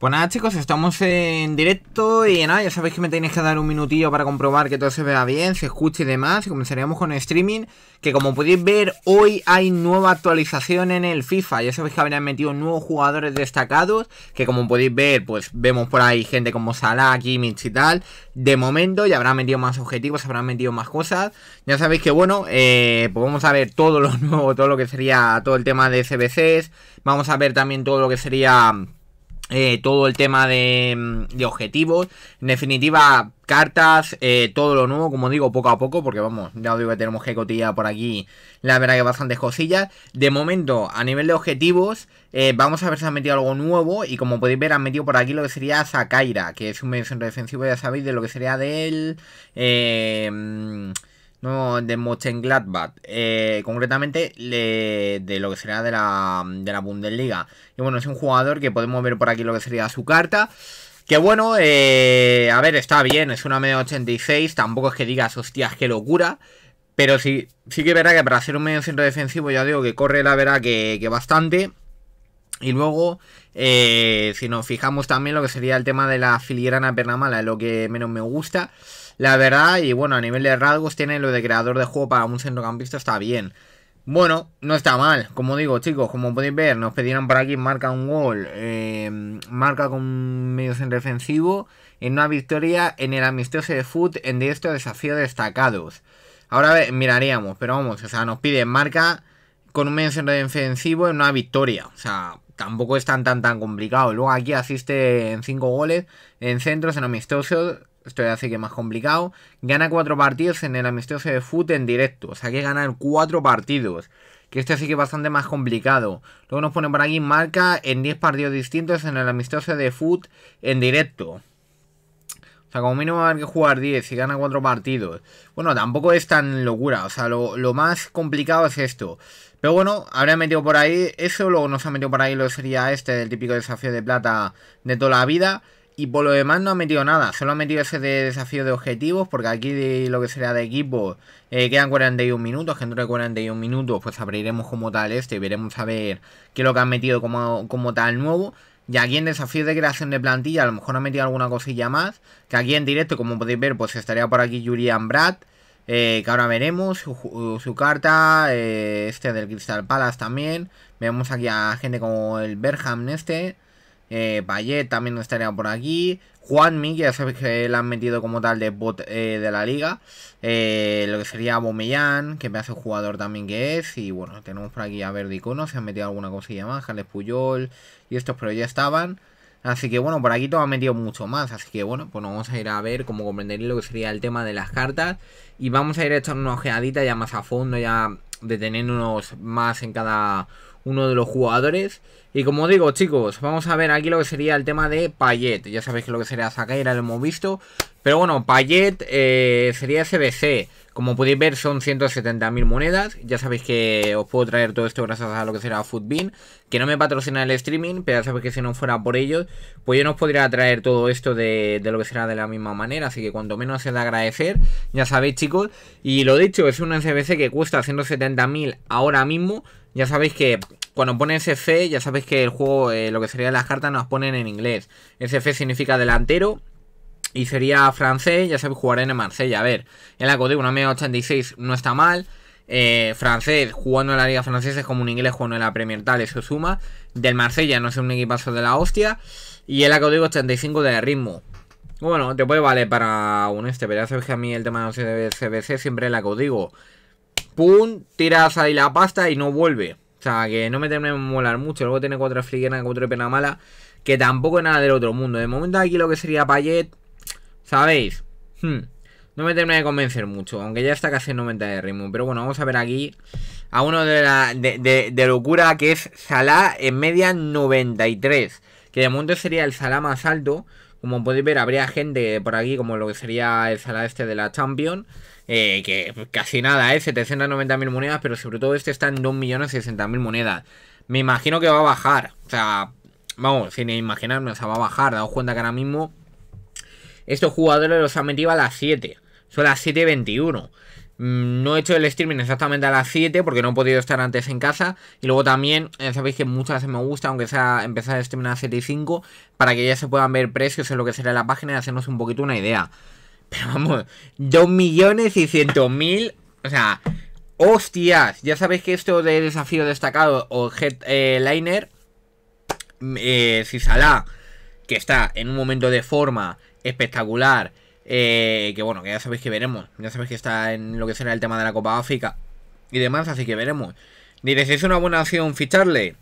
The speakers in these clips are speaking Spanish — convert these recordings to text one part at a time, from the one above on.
Pues nada chicos, estamos en directo y nada, ya sabéis que me tenéis que dar un minutillo para comprobar que todo se vea bien, se escuche y demás. Y comenzaríamos con el streaming, que como podéis ver, hoy hay nueva actualización en el FIFA. Ya sabéis que habrán metido nuevos jugadores destacados, que como podéis ver, pues vemos por ahí gente como Salah, Kimmich y tal. De momento ya habrán metido más objetivos, habrán metido más cosas. Ya sabéis que bueno, eh, pues vamos a ver todo lo nuevo, todo lo que sería todo el tema de CBCs. Vamos a ver también todo lo que sería eh, todo el tema mm, de, objetivos. En definitiva, cartas, eh, todo lo nuevo, como digo, poco a poco, porque vamos, ya os digo que tenemos que cotillar por aquí, la verdad que bastantes cosillas. De momento, a nivel de objetivos, eh, vamos a ver si han metido algo nuevo. Y como podéis ver, han metido por aquí lo que sería Sakaira, que es un medio defensivo, ya sabéis, de lo que sería de del no, de Mönchengladbach, eh, concretamente de lo que sería de la, Bundesliga. Y bueno, es un jugador que podemos ver por aquí lo que sería su carta. Que bueno, eh, a ver, está bien, es una media 86, tampoco es que digas, hostias, qué locura. Pero sí, sí que verdad que para ser un medio centro defensivo, ya digo que corre la verdad que, bastante. Y luego, eh, si nos fijamos también lo que sería el tema de la filigrana pernamala, es lo que menos me gusta la verdad. Y bueno, a nivel de rasgos tiene lo de creador de juego para un centrocampista, está bien. Bueno, no está mal, como digo chicos, como podéis ver, nos pidieron por aquí marca un gol, eh, marca con medio centro defensivo, en una victoria en el amistoso de foot en estos desafío destacados. Ahora miraríamos, pero vamos, o sea, nos piden marca con un medio centro defensivo en una victoria, o sea, tampoco es tan tan tan complicado. Luego aquí asiste en cinco goles, en centros, en amistosos, esto ya así que es más complicado, gana cuatro partidos en el amistoso de foot en directo. O sea, hay que ganar cuatro partidos. Que este sí que es bastante más complicado. Luego nos pone por aquí marca en 10 partidos distintos en el amistoso de foot en directo. O sea, como mínimo va a haber que jugar 10 y gana 4 partidos. Bueno, tampoco es tan locura. O sea, lo, más complicado es esto. Pero bueno, habría metido por ahí eso. Luego nos ha metido por ahí lo sería este El típico desafío de plata de toda la vida. Y por lo demás no ha metido nada, solo ha metido ese de desafío de objetivos, porque aquí de lo que será de equipo eh, quedan 41 minutos, gente de 41 minutos pues abriremos como tal este y veremos a ver qué es lo que han metido como, como tal nuevo. Y aquí en desafío de creación de plantilla a lo mejor ha metido alguna cosilla más, que aquí en directo como podéis ver pues estaría por aquí Julian Brad, eh, que ahora veremos su, carta, eh, este del Crystal Palace también. Vemos aquí a gente como el Berham este. Eh, Payet también estaría por aquí. Juanmi, ya sabéis que le han metido como tal de bot eh, de la liga. Eh, lo que sería Bomellán, que me hace jugador también que es. Y bueno, tenemos por aquí a Verdicono, se han metido alguna cosilla más, Jales Puyol y estos, pero ya estaban. Así que bueno, por aquí todo ha metido mucho más. Así que bueno, pues nos vamos a ir a ver, cómo comprenderéis, lo que sería el tema de las cartas. Y vamos a ir a una ojeadita ya más a fondo, ya deteniéndonos más en cada uno de los jugadores. Y como digo, chicos, vamos a ver aquí lo que sería el tema de Payet. Ya sabéis que lo que sería Sakaira lo hemos visto. Pero bueno, Payet eh, sería SBC. Como podéis ver son 170.000 monedas, ya sabéis que os puedo traer todo esto gracias a lo que será Foodbin que no me patrocina el streaming, pero ya sabéis que si no fuera por ellos, pues yo no os podría traer todo esto de, lo que será de la misma manera, así que cuanto menos es de agradecer, ya sabéis chicos, y lo dicho, es un SBC que cuesta 170.000 ahora mismo, ya sabéis que cuando pone SF, ya sabéis que el juego, eh, lo que sería las cartas, nos ponen en inglés. SF significa delantero y sería francés, ya sabes, jugar en el Marsella. A ver, en la Código, una media 86 no está mal. Eh, francés jugando en la liga francesa es como un inglés jugando en la Premier tal, eso suma. Del Marsella no es un equipazo de la hostia. Y el Código, 85 de ritmo. Bueno, te puede valer para un este, pero ya sabes que a mí el tema de los CBC siempre es el digo. Pum, tiras ahí la pasta y no vuelve. O sea, que no me termina de molar mucho. Luego tiene cuatro fligueras, cuatro de pena mala. Que tampoco es nada del otro mundo. De momento aquí lo que sería Payet ¿Sabéis? Hmm. No me termina de convencer mucho, aunque ya está casi en 90 de ritmo. Pero bueno, vamos a ver aquí a uno de, de, locura que es Salah en media 93. Que de momento sería el Salah más alto. Como podéis ver, habría gente por aquí, como lo que sería el Salah este de la champion eh, que casi nada, ¿eh? 790.000 monedas, pero sobre todo este está en 2.060.000 monedas. Me imagino que va a bajar. O sea, vamos, sin imaginarme, o sea, va a bajar. Daos cuenta que ahora mismo estos jugadores los han metido a las 7. Son las 7.21. Mm, no he hecho el streaming exactamente a las 7 porque no he podido estar antes en casa. Y luego también, Ya eh, sabéis que muchas veces me gusta, aunque sea empezar el streaming a las 7 y 5, para que ya se puedan ver precios en lo que será la página y hacernos un poquito una idea. Pero vamos, 2 millones y 100 mil. O sea, hostias. Ya sabéis que esto de desafío destacado o headliner, eh, mm, eh, si Sala. que está en un momento de forma espectacular. Eh, que bueno, que ya sabéis que veremos. Ya sabéis que está en lo que será el tema de la Copa África y demás, así que veremos. Ni es una buena opción ficharle.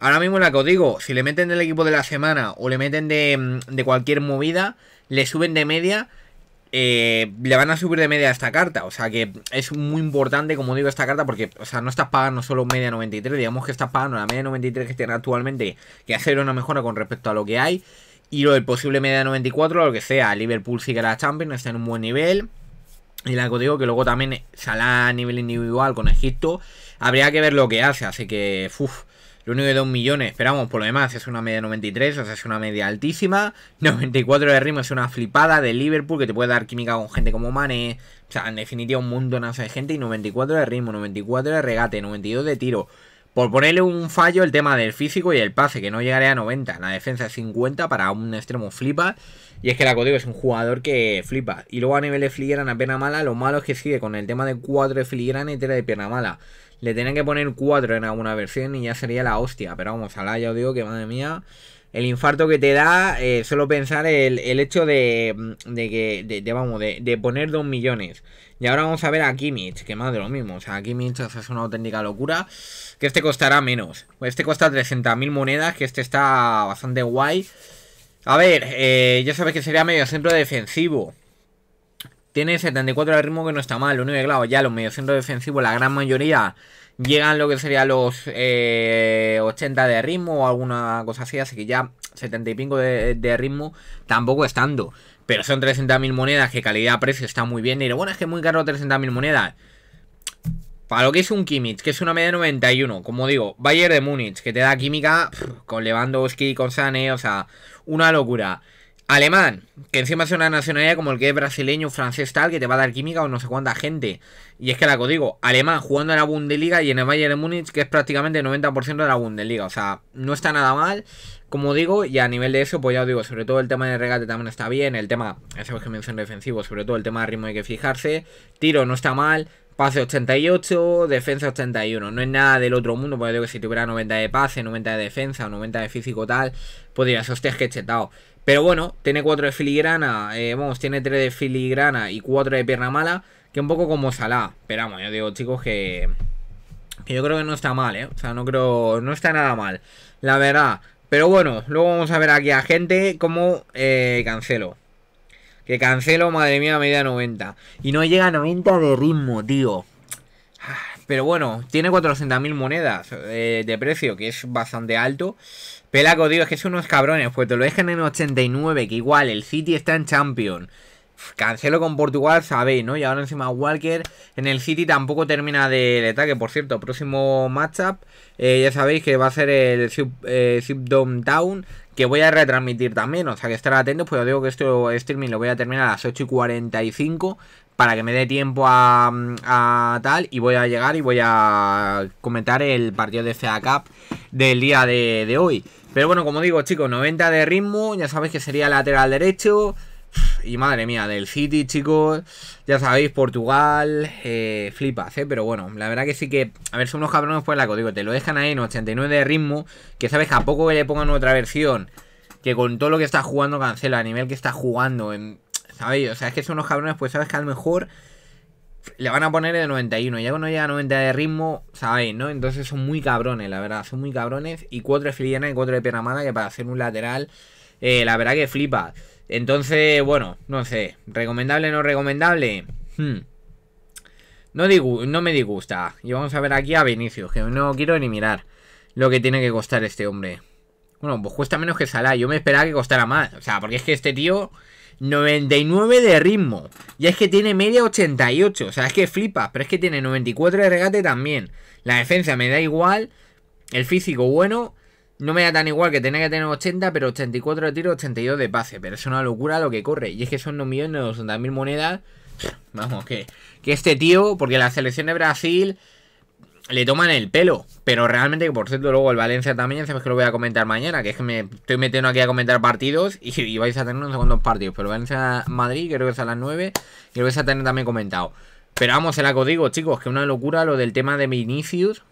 Ahora mismo la que os digo, si le meten del equipo de la semana o le meten de, mm, cualquier movida, le suben de media, eh, le van a subir de media esta carta. O sea que es muy importante, como digo, esta carta porque, o sea, no estás pagando solo media 93, digamos que estás pagando la media 93 que tiene actualmente, que hacer una mejora con respecto a lo que hay y lo del posible media 94, lo que sea, Liverpool sigue la Champions, está en un buen nivel. Y la digo que luego también sala a nivel individual con Egipto. Habría que ver lo que hace, así que, lo único de 2 millones, esperamos por lo demás, es una media 93, o sea, es una media altísima. 94 de ritmo es una flipada de Liverpool que te puede dar química con gente como Mane. O sea, en definitiva, un montonazo de gente. Y 94 de ritmo, 94 de regate, 92 de tiro, por ponerle un fallo el tema del físico y el pase, que no llegaré a 90. La defensa es 50 para un extremo flipa. Y es que la Código es un jugador que flipa. Y luego a nivel de filigrana, Pena mala, lo malo es que sigue con el tema de 4 de filigrana y tela de pierna mala. Le tenían que poner 4 en alguna versión y ya sería la hostia. Pero vamos, la ya os digo que madre mía. El infarto que te da, eh, solo pensar el, hecho de, mm, de que, de, vamos, de, poner 2 millones. Y ahora vamos a ver a Kimmich, que madre de lo mismo. O sea, Kimmich es una auténtica locura. Que este costará menos. Este cuesta 300.000 monedas, que este está bastante guay. A ver, eh, ya sabes que sería medio centro defensivo. Tiene 74 de ritmo que no está mal. Lo único que, claro, ya los centro defensivo la gran mayoría, llegan lo que sería los 80 eh, de ritmo o alguna cosa así. Así que ya 75 de, ritmo tampoco estando. Pero son 300.000 monedas que calidad-precio está muy bien. Y bueno, es que es muy caro 300.000 monedas. Para lo que es un Kimmich, que es una media 91, como digo, Bayern de Múnich, que te da química con Lewandowski, con Sane, o sea, una locura. Alemán, que encima es una nacionalidad como el que es brasileño, francés, tal, que te va a dar química o no sé cuánta gente. Y es que la que digo, alemán jugando en la Bundesliga y en el Bayern de Múnich, que es prácticamente el 90% de la Bundesliga. O sea, no está nada mal, como digo, y a nivel de eso, pues ya os digo, sobre todo el tema de regate también está bien. El tema, eso es que mencioné defensivo, sobre todo el tema de ritmo hay que fijarse. Tiro no está mal, Pase 88, defensa 81. No es nada del otro mundo, porque digo que si tuviera 90 de pase, 90 de defensa, 90 de físico tal, Podría hostias, que chetado. Pero bueno, tiene 4 de filigrana, eh, vamos, tiene 3 de filigrana y 4 de pierna mala, que un poco como Salah. Pero vamos, yo digo, chicos, que, yo creo que no está mal, ¿eh? O sea, no creo, no está nada mal, la verdad. Pero bueno, luego vamos a ver aquí a gente como eh, cancelo. Que cancelo, madre mía, media 90. Y no llega a 90 de ritmo, tío. Ah, pero bueno, tiene 400.000 monedas eh, de precio, que es bastante alto. Pelaco, tío, es que son unos cabrones. Pues te lo dejan en 89, que igual el City está en Champions. Cancelo con Portugal, sabéis, ¿no? Y ahora encima Walker en el City tampoco termina de ataque. Por cierto, próximo matchup, eh, ya sabéis que va a ser el Zip eh, Town, que voy a retransmitir también. O sea, que estar atentos, pues os digo que esto streaming lo voy a terminar a las 8 y 45 para que me dé tiempo a, tal y voy a llegar y voy a comentar el partido de FA Cup del día de, de hoy. Pero bueno, como digo, chicos, 90 de ritmo, ya sabéis que sería lateral derecho. Y madre mía, del City, chicos. Ya sabéis, Portugal. Eh, flipas, ¿eh? Pero bueno, la verdad que sí que. A ver, son unos cabrones Pues la código. Te lo dejan ahí en 89 de ritmo. Que sabes que a poco que le pongan otra versión. Que con todo lo que está jugando cancela. A nivel que está jugando. En, ¿Sabéis? O sea, es que son unos cabrones, pues sabes que a lo mejor. Le van a poner de 91. Ya cuando llega a 90 de ritmo, ¿sabéis? ¿No? Entonces son muy cabrones, la verdad. Son muy cabrones. Y cuatro de filiana y cuatro de pierna mala. Que para hacer un lateral. Eh, la verdad que flipa entonces, bueno, no sé. ¿Recomendable o no recomendable? Hmm. No, digo, no me disgusta. Y vamos a ver aquí a Vinicius, que no quiero ni mirar lo que tiene que costar este hombre. Bueno, pues cuesta menos que Salah. Yo me esperaba que costara más. O sea, porque es que este tío... 99 de ritmo. Y es que tiene media 88. O sea, es que flipas. Pero es que tiene 94 de regate también. La defensa me da igual. El físico bueno. No me da tan igual que tenga que tener 80, pero 84 de tiro, 82 de pase. Pero es una locura lo que corre. Y es que son millones mil monedas. Vamos, que, que este tío, porque la selección de Brasil le toman el pelo. Pero realmente, que por cierto, luego el Valencia también, sabes que lo voy a comentar mañana, que es que me estoy metiendo aquí a comentar partidos y, vais a tener unos segundos partidos. Pero Valencia-Madrid, creo que es a las 9, que lo vais a tener también comentado. Pero vamos, se la que chicos, que una locura lo del tema de Vinicius.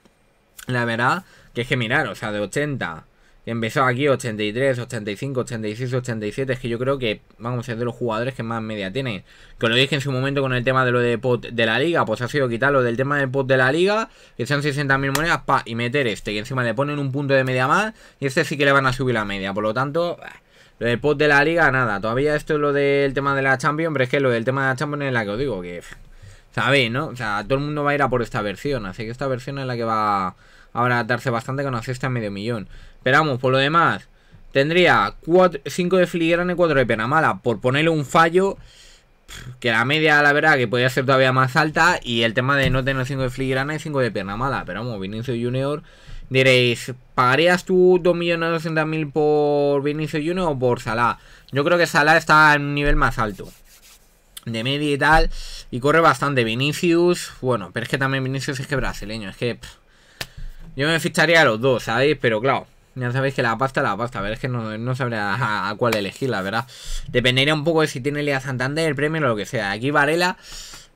La verdad que es que mirar, o sea, de 80. Empezó aquí 83, 85, 86, 87. Es que yo creo que, vamos, es de los jugadores que más media tiene, Que lo dije en su momento con el tema de lo de pot de la liga. Pues ha sido quitar lo del tema de pot de la liga. Que sean 60.000 monedas, pa, y meter este. Que encima le ponen un punto de media más. Y este sí que le van a subir la media. Por lo tanto, lo del pot de la liga, nada. Todavía esto es lo del tema de la Champions. Pero es que lo del tema de la Champions es la que os digo. Que, sabéis, ¿no? O sea, todo el mundo va a ir a por esta versión. Así que esta versión es la que va ahora darse bastante con una medio millón. Pero vamos, por lo demás, tendría 5 de filigrana y 4 de pena mala. Por ponerle un fallo, que la media, la verdad, que podría ser todavía más alta. Y el tema de no tener 5 de filigrana y 5 de pena mala. Pero vamos, Vinicius Junior, diréis, ¿pagarías tú 2.200.000 por Vinicius Junior o por Salah? Yo creo que Salah está en un nivel más alto. De media y tal. Y corre bastante. Vinicius, bueno, pero es que también Vinicius es que brasileño. Es que yo me ficharía a los dos, ¿sabéis? Pero claro, ya sabéis que la pasta, la pasta. A ver, es que no, no sabría a, cuál elegir, la verdad. Dependería un poco de si tiene Lía Santander, el premio o lo que sea. Aquí Varela,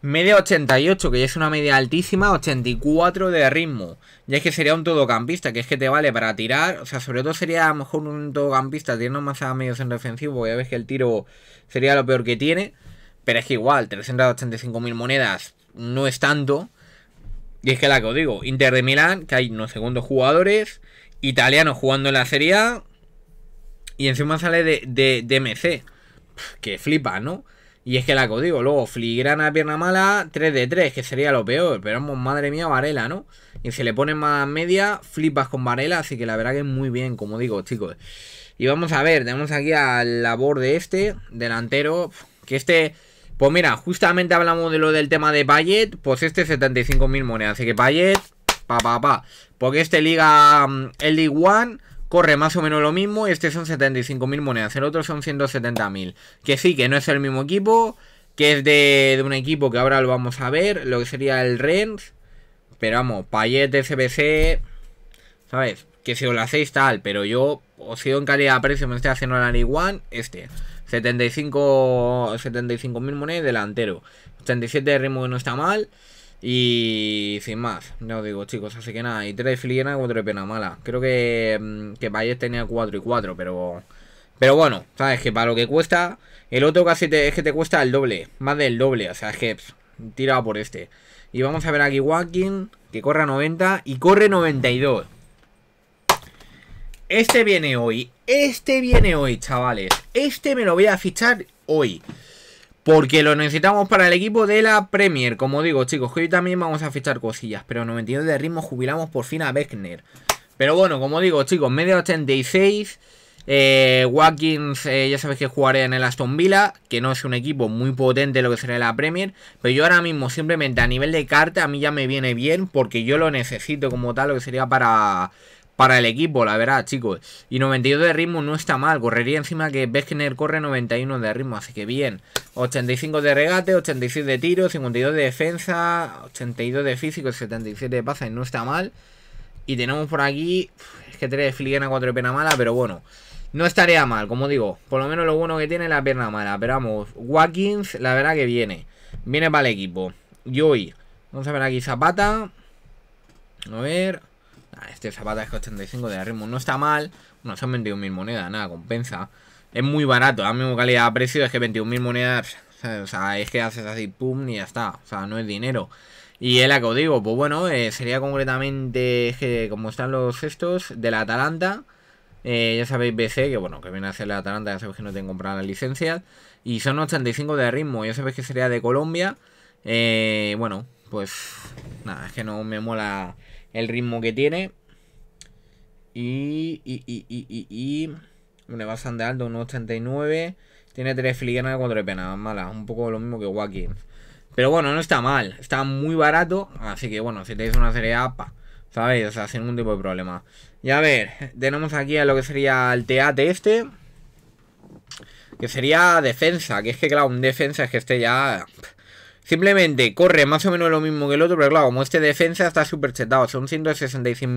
media 88, que ya es una media altísima, 84 de ritmo. Ya es que sería un todocampista, que es que te vale para tirar. O sea, sobre todo sería a lo mejor un todocampista tirando más a medio centro defensivo, porque ya ves que el tiro sería lo peor que tiene. Pero es que igual, 385.000 monedas no es tanto. Y es que la que os digo, Inter de Milán, que hay unos segundos jugadores, italianos jugando en la Serie A, y encima sale de, de, MC. que flipa, ¿no? Y es que la que os digo, luego Fligrana, pierna mala, 3 de 3, que sería lo peor. Pero madre mía, Varela, ¿no? Y se le pone más media, flipas con Varela, así que la verdad que es muy bien, como digo, chicos. Y vamos a ver, tenemos aquí al labor de este, delantero, que este pues mira, justamente hablamos de lo del tema de Payet, pues este 75.000 monedas, así que Payet, pa pa pa, porque este Liga, mm, el League One corre más o menos lo mismo, este son 75.000 monedas, el otro son 170.000, que sí, que no es el mismo equipo, que es de, un equipo que ahora lo vamos a ver, lo que sería el Rennes, pero vamos, Payet, SBC, ¿sabes? Que si os lo hacéis tal, pero yo os ido en calidad-precio, me estoy haciendo la League One, este... 75 monedas delantero. 87 de ritmo que no está mal. Y sin más, ya os digo, chicos. Así que nada, y 3 y 4 de pena mala. Creo que, mm, que tenía 4 y 4, pero. Pero bueno, sabes que para lo que cuesta, el otro casi te, es que te cuesta el doble, más del doble, o sea, es que tirado por este. Y vamos a ver aquí Walking que corre a 90 y corre 92. Este viene hoy este viene hoy, chavales. Este me lo voy a fichar hoy. Porque lo necesitamos para el equipo de la Premier. Como digo, chicos, que hoy también vamos a fichar cosillas. Pero 92 de ritmo jubilamos por fin a Beckner. Pero bueno, como digo, chicos, Medio 86. Eh, Watkins, eh, ya sabéis que jugaré en el Aston Villa, que no es un equipo muy potente lo que sería la Premier, pero yo ahora mismo simplemente a nivel de carta a mí ya me viene bien porque yo lo necesito como tal, lo que sería para para el equipo, la verdad, chicos. Y 92 de ritmo no está mal. Correría encima que Beskner corre 91 de ritmo, así que bien. 85 de regate, 86 de tiro, 52 de defensa, 82 de físico, y 77 de pases, no está mal. Y tenemos por aquí, es que 3 de a 4 de pena mala, pero bueno. No estaría mal, como digo. Por lo menos lo bueno que tiene es la pierna mala. Pero vamos, Watkins, la verdad que viene. Viene para el equipo. Y hoy, Vamos a ver aquí Zapata. A ver este Zapata que 85 de ritmo no está mal. Bueno, son 21.000 monedas, nada, compensa. Es muy barato, la mismo calidad a precio, es que 21.000 monedas, o sea, es que haces así, pum, y ya está. O sea, no es dinero. Y es la que os digo, pues bueno, eh, sería concretamente que como están los estos de la Atalanta. Eh, ya sabéis, BC, que bueno, que viene a ser la Atalanta, ya sabéis que no tengo que comprar las licencias. Y son 85 de ritmo, ya sabéis que sería de Colombia. Eh, bueno, pues nada, es que no me mola el ritmo que tiene. Y, y, y, y, y, y, bastante alto, 1,89. Tiene 3 filigranas, 4 de pena, mala. Un poco lo mismo que Wacky. Pero bueno, no está mal. Está muy barato. Así que bueno, si tenéis una serie APA. ¿sabéis? O sea, sin ningún tipo de problema. Y a ver, tenemos aquí a lo que sería el teate este. Que sería defensa. Que es que, claro, un defensa es que esté ya. Simplemente corre más o menos lo mismo que el otro, pero claro, como este defensa está súper chetado. Son 166.000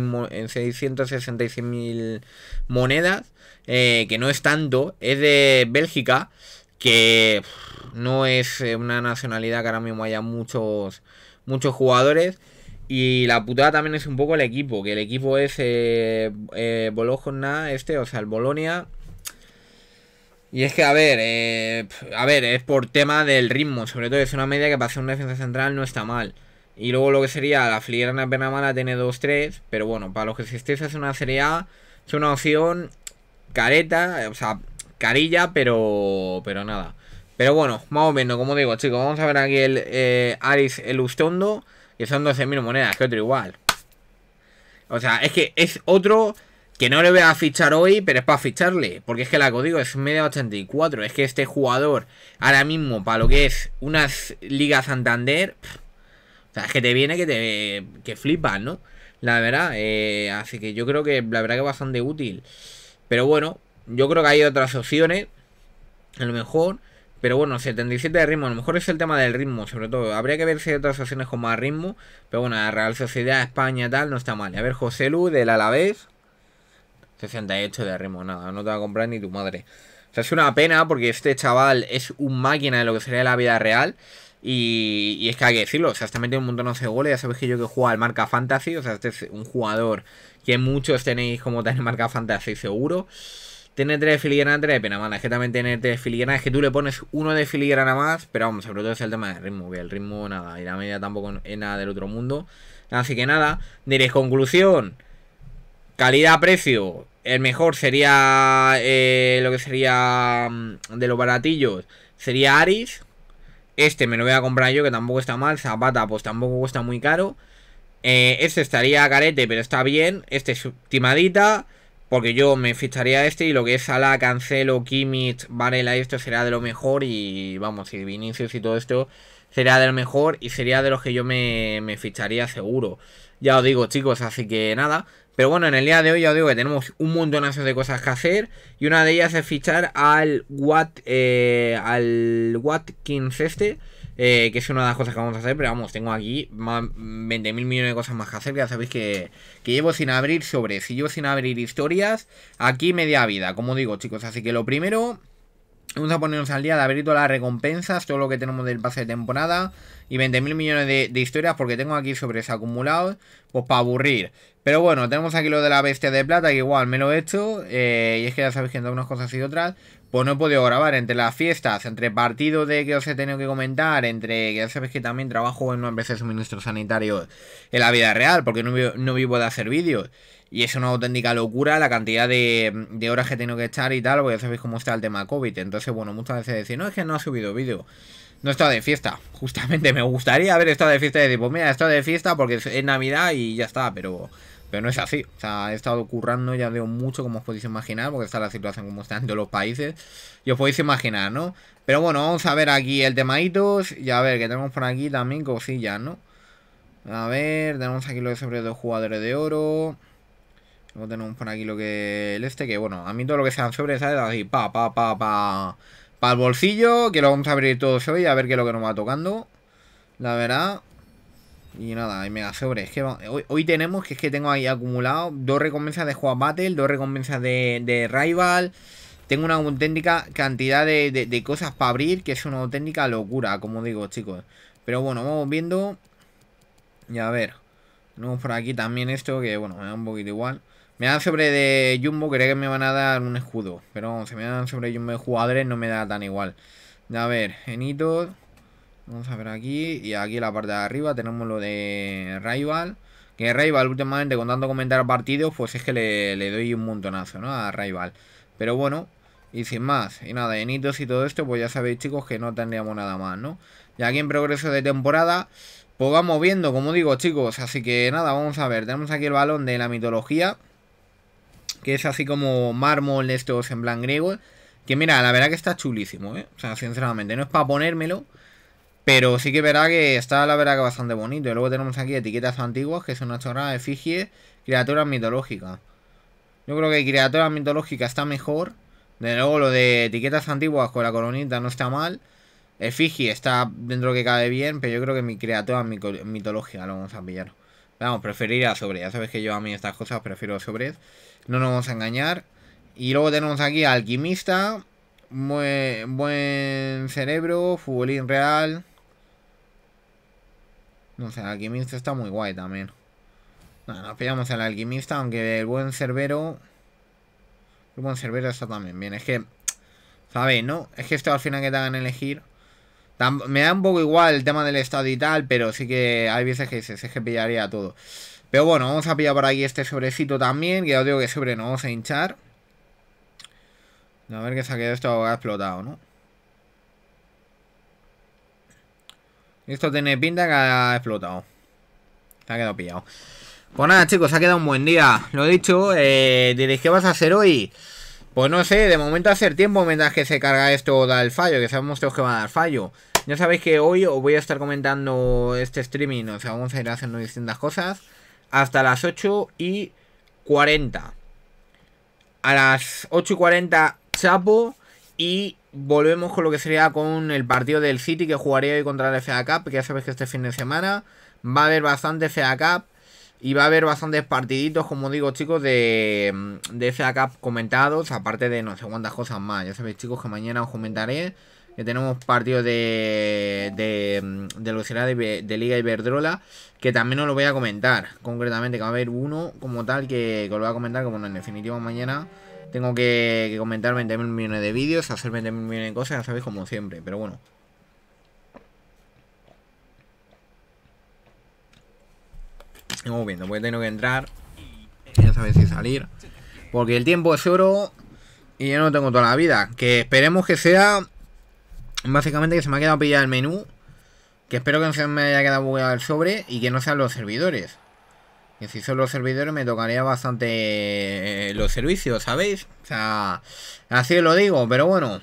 eh, mil monedas, eh, que no es tanto. Es de Bélgica, que no es eh, una nacionalidad que ahora mismo haya muchos, muchos jugadores. Y la putada también es un poco el equipo, que el equipo es eh, Bologna, este, o sea, el Bolonia, y es que, a ver, eh, a ver, es por tema del ritmo, sobre todo es una media que para un defensa central no está mal. Y luego lo que sería la pena mala tiene 2-3, pero bueno, para los que se estés es una Serie A, es una opción careta, o sea, carilla, pero, pero nada. Pero bueno, vamos viendo, como digo, chicos, vamos a ver aquí el eh, Aris, Aris Ustondo que son 12.000 monedas, que otro igual. O sea, es que es otro que no le voy a fichar hoy, pero es para ficharle. Porque es que la código es media 84. Es que este jugador, ahora mismo, para lo que es unas ligas Santander, es que te viene que te que flipas, ¿no? La verdad, eh, así que yo creo que la verdad que es bastante útil. Pero bueno, yo creo que hay otras opciones. A lo mejor. Pero bueno, 77 de ritmo, a lo mejor es el tema del ritmo, sobre todo. Habría que ver si hay otras opciones con más ritmo. Pero bueno, la Real Sociedad, España, tal, no está mal. A ver, José Lu del Alavés. 68 de ritmo, nada, no te va a comprar ni tu madre. O sea, es una pena porque este chaval es un máquina de lo que sería la vida real. Y, es que hay que decirlo, o sea, está metiendo un montón de goles. Ya sabéis que yo que juego al marca fantasy, o sea, este es un jugador que muchos tenéis como tal en marca fantasy seguro. Tiene tres filigrana, tres de pena, Es que también tiene tres filigrana, Es que tú le pones uno de filigrana más. Pero vamos, sobre todo es el tema del ritmo. Que el ritmo, nada. Y la media tampoco es nada del otro mundo. Así que nada, diréis conclusión. Calidad-precio, el mejor sería eh, lo que sería mm, de los baratillos, sería Aris. Este me lo voy a comprar yo, que tampoco está mal. Zapata, pues tampoco cuesta muy caro. Eh, este estaría carete, pero está bien. Este es timadita. Porque yo me ficharía este y lo que es Ala, Cancelo, Kimmich, Varela, esto será de lo mejor. Y vamos, si Vinicius y todo esto será de lo mejor y sería de los que yo me, me ficharía seguro. Ya os digo, chicos, así que nada. Pero bueno, en el día de hoy ya os digo que tenemos un montonazo de cosas que hacer. Y una de ellas es fichar al wat eh, al Watkins este. Eh, que es una de las cosas que vamos a hacer, pero vamos, tengo aquí 20.000 millones de cosas más que hacer, ya sabéis que, llevo sin abrir sobre, si llevo sin abrir historias, aquí media vida, como digo chicos, así que lo primero, vamos a ponernos al día de abrir todas las recompensas, todo lo que tenemos del pase de temporada, y 20.000 millones de, de, historias porque tengo aquí sobres acumulados, pues para aburrir. Pero bueno, tenemos aquí lo de la bestia de plata, que igual me lo he hecho. Eh, y es que ya sabéis que entre unas cosas y otras, pues no he podido grabar entre las fiestas, entre partidos de que os he tenido que comentar, entre que ya sabéis que también trabajo en una empresa de suministros sanitarios en la vida real, porque no, vivo, de hacer vídeos. Y es una auténtica locura la cantidad de, horas que tengo que estar y tal, porque ya sabéis cómo está el tema COVID. Entonces, bueno, muchas veces decir, no, es que no ha subido vídeo. No he estado de fiesta. Justamente me gustaría haber estado de fiesta y decir, pues mira, he estado de fiesta porque es Navidad y ya está, pero... Pero no es así. O sea, he estado currando, ya veo mucho, como os podéis imaginar, porque está la situación como está en todos los países. Y os podéis imaginar, ¿no? Pero bueno, vamos a ver aquí el temaitos. Y a ver, que tenemos por aquí también cosillas, ¿no? A ver, tenemos aquí lo de sobre dos jugadores de oro. Luego tenemos por aquí lo que... El este, que bueno, a mí todo lo que sean sobre, ¿sabes? Así, pa, pa, pa, pa... Pa el bolsillo, que lo vamos a abrir todos hoy, a ver qué es lo que nos va tocando. La verdad... Y nada, me da sobre. Es que hoy, tenemos que es que tengo ahí acumulado dos recompensas de Juan Battle, dos recompensas de, Rival. Tengo una auténtica cantidad de, cosas para abrir, que es una auténtica locura, como digo, chicos. Pero bueno, vamos viendo. Y a ver. Tenemos por aquí también esto, que bueno, me da un poquito igual. Me dan sobre de Jumbo, creo que me van a dar un escudo. Pero se si me dan sobre Jumbo de jugadores, no me da tan igual. A ver, en Vamos a ver aquí. Y aquí en la parte de arriba tenemos lo de Rival. Que Rival últimamente con tanto comentar partidos, pues es que le, doy un montonazo, ¿no? A Rival. Pero bueno, y sin más. Y nada, en hitos y todo esto, pues ya sabéis chicos que no tendríamos nada más, ¿no? Y aquí en progreso de temporada, pues vamos viendo, como digo chicos. Así que nada, vamos a ver. Tenemos aquí el balón de la mitología. Que es así como mármol de estos en blanco griego. Que mira, la verdad que está chulísimo, ¿eh? O sea, sinceramente, no es para ponérmelo pero sí que verá que está la verdad que bastante bonito. Y luego tenemos aquí etiquetas antiguas, que es son de efigie. criaturas mitológicas. Yo creo que criaturas mitológicas está mejor. De luego lo de etiquetas antiguas con la coronita no está mal. Efigie está dentro que cabe bien, pero yo creo que mi criatura mitológica lo vamos a pillar. Vamos, preferir a sobre. Ya sabes que yo a mí estas cosas prefiero sobre. No nos vamos a engañar. Y luego tenemos aquí Alquimista. Buen, buen cerebro, Fútbolín real. No sé, el alquimista está muy guay también. Nada, nos pillamos al alquimista, aunque el buen cerbero... El buen cerbero está también bien. Es que, sabes no? Es que esto al final que te hagan elegir... Me da un poco igual el tema del estado y tal, pero sí que hay veces que dices, es que pillaría todo. Pero bueno, vamos a pillar por aquí este sobrecito también, que ya os digo que sobre no vamos a hinchar. A ver que se ha quedado esto explotado, ¿no? Esto tiene pinta que ha explotado. Se ha quedado pillado. Pues nada, chicos, ha quedado un buen día. Lo he dicho, eh, diréis, ¿qué vas a hacer hoy? Pues no sé, de momento hacer tiempo mientras que se carga esto da el fallo, que sabemos todos que va a dar fallo. Ya sabéis que hoy os voy a estar comentando este streaming, o sea, vamos a ir haciendo distintas cosas. Hasta las 8 y 40. A las 8 y 40, Chapo. Y volvemos con lo que sería con el partido del City que jugaría hoy contra el FA Cup, que ya sabéis que este fin de semana va a haber bastante FA Cup y va a haber bastantes partiditos, como digo chicos, de, de FA Cup comentados, aparte de no sé cuántas cosas más. Ya sabéis chicos que mañana os comentaré que tenemos partidos de, de, de lo que será de, Liga Iberdrola, que también os lo voy a comentar, concretamente que va a haber uno como tal que, os lo voy a comentar, Como bueno, en definitiva mañana... Tengo que, que comentar 20.000 millones de vídeos, hacer 20.000 millones de cosas, ya sabéis, como siempre, pero bueno. Tengo viendo, voy que entrar. y Ya sabéis si salir. Porque el tiempo es oro y yo no tengo toda la vida. Que esperemos que sea... Básicamente que se me ha quedado pillado el menú. Que espero que no se me haya quedado bugueado el sobre y que no sean los servidores. Que si son los servidores me tocaría bastante eh, los servicios, ¿sabéis? O sea, así lo digo, pero bueno.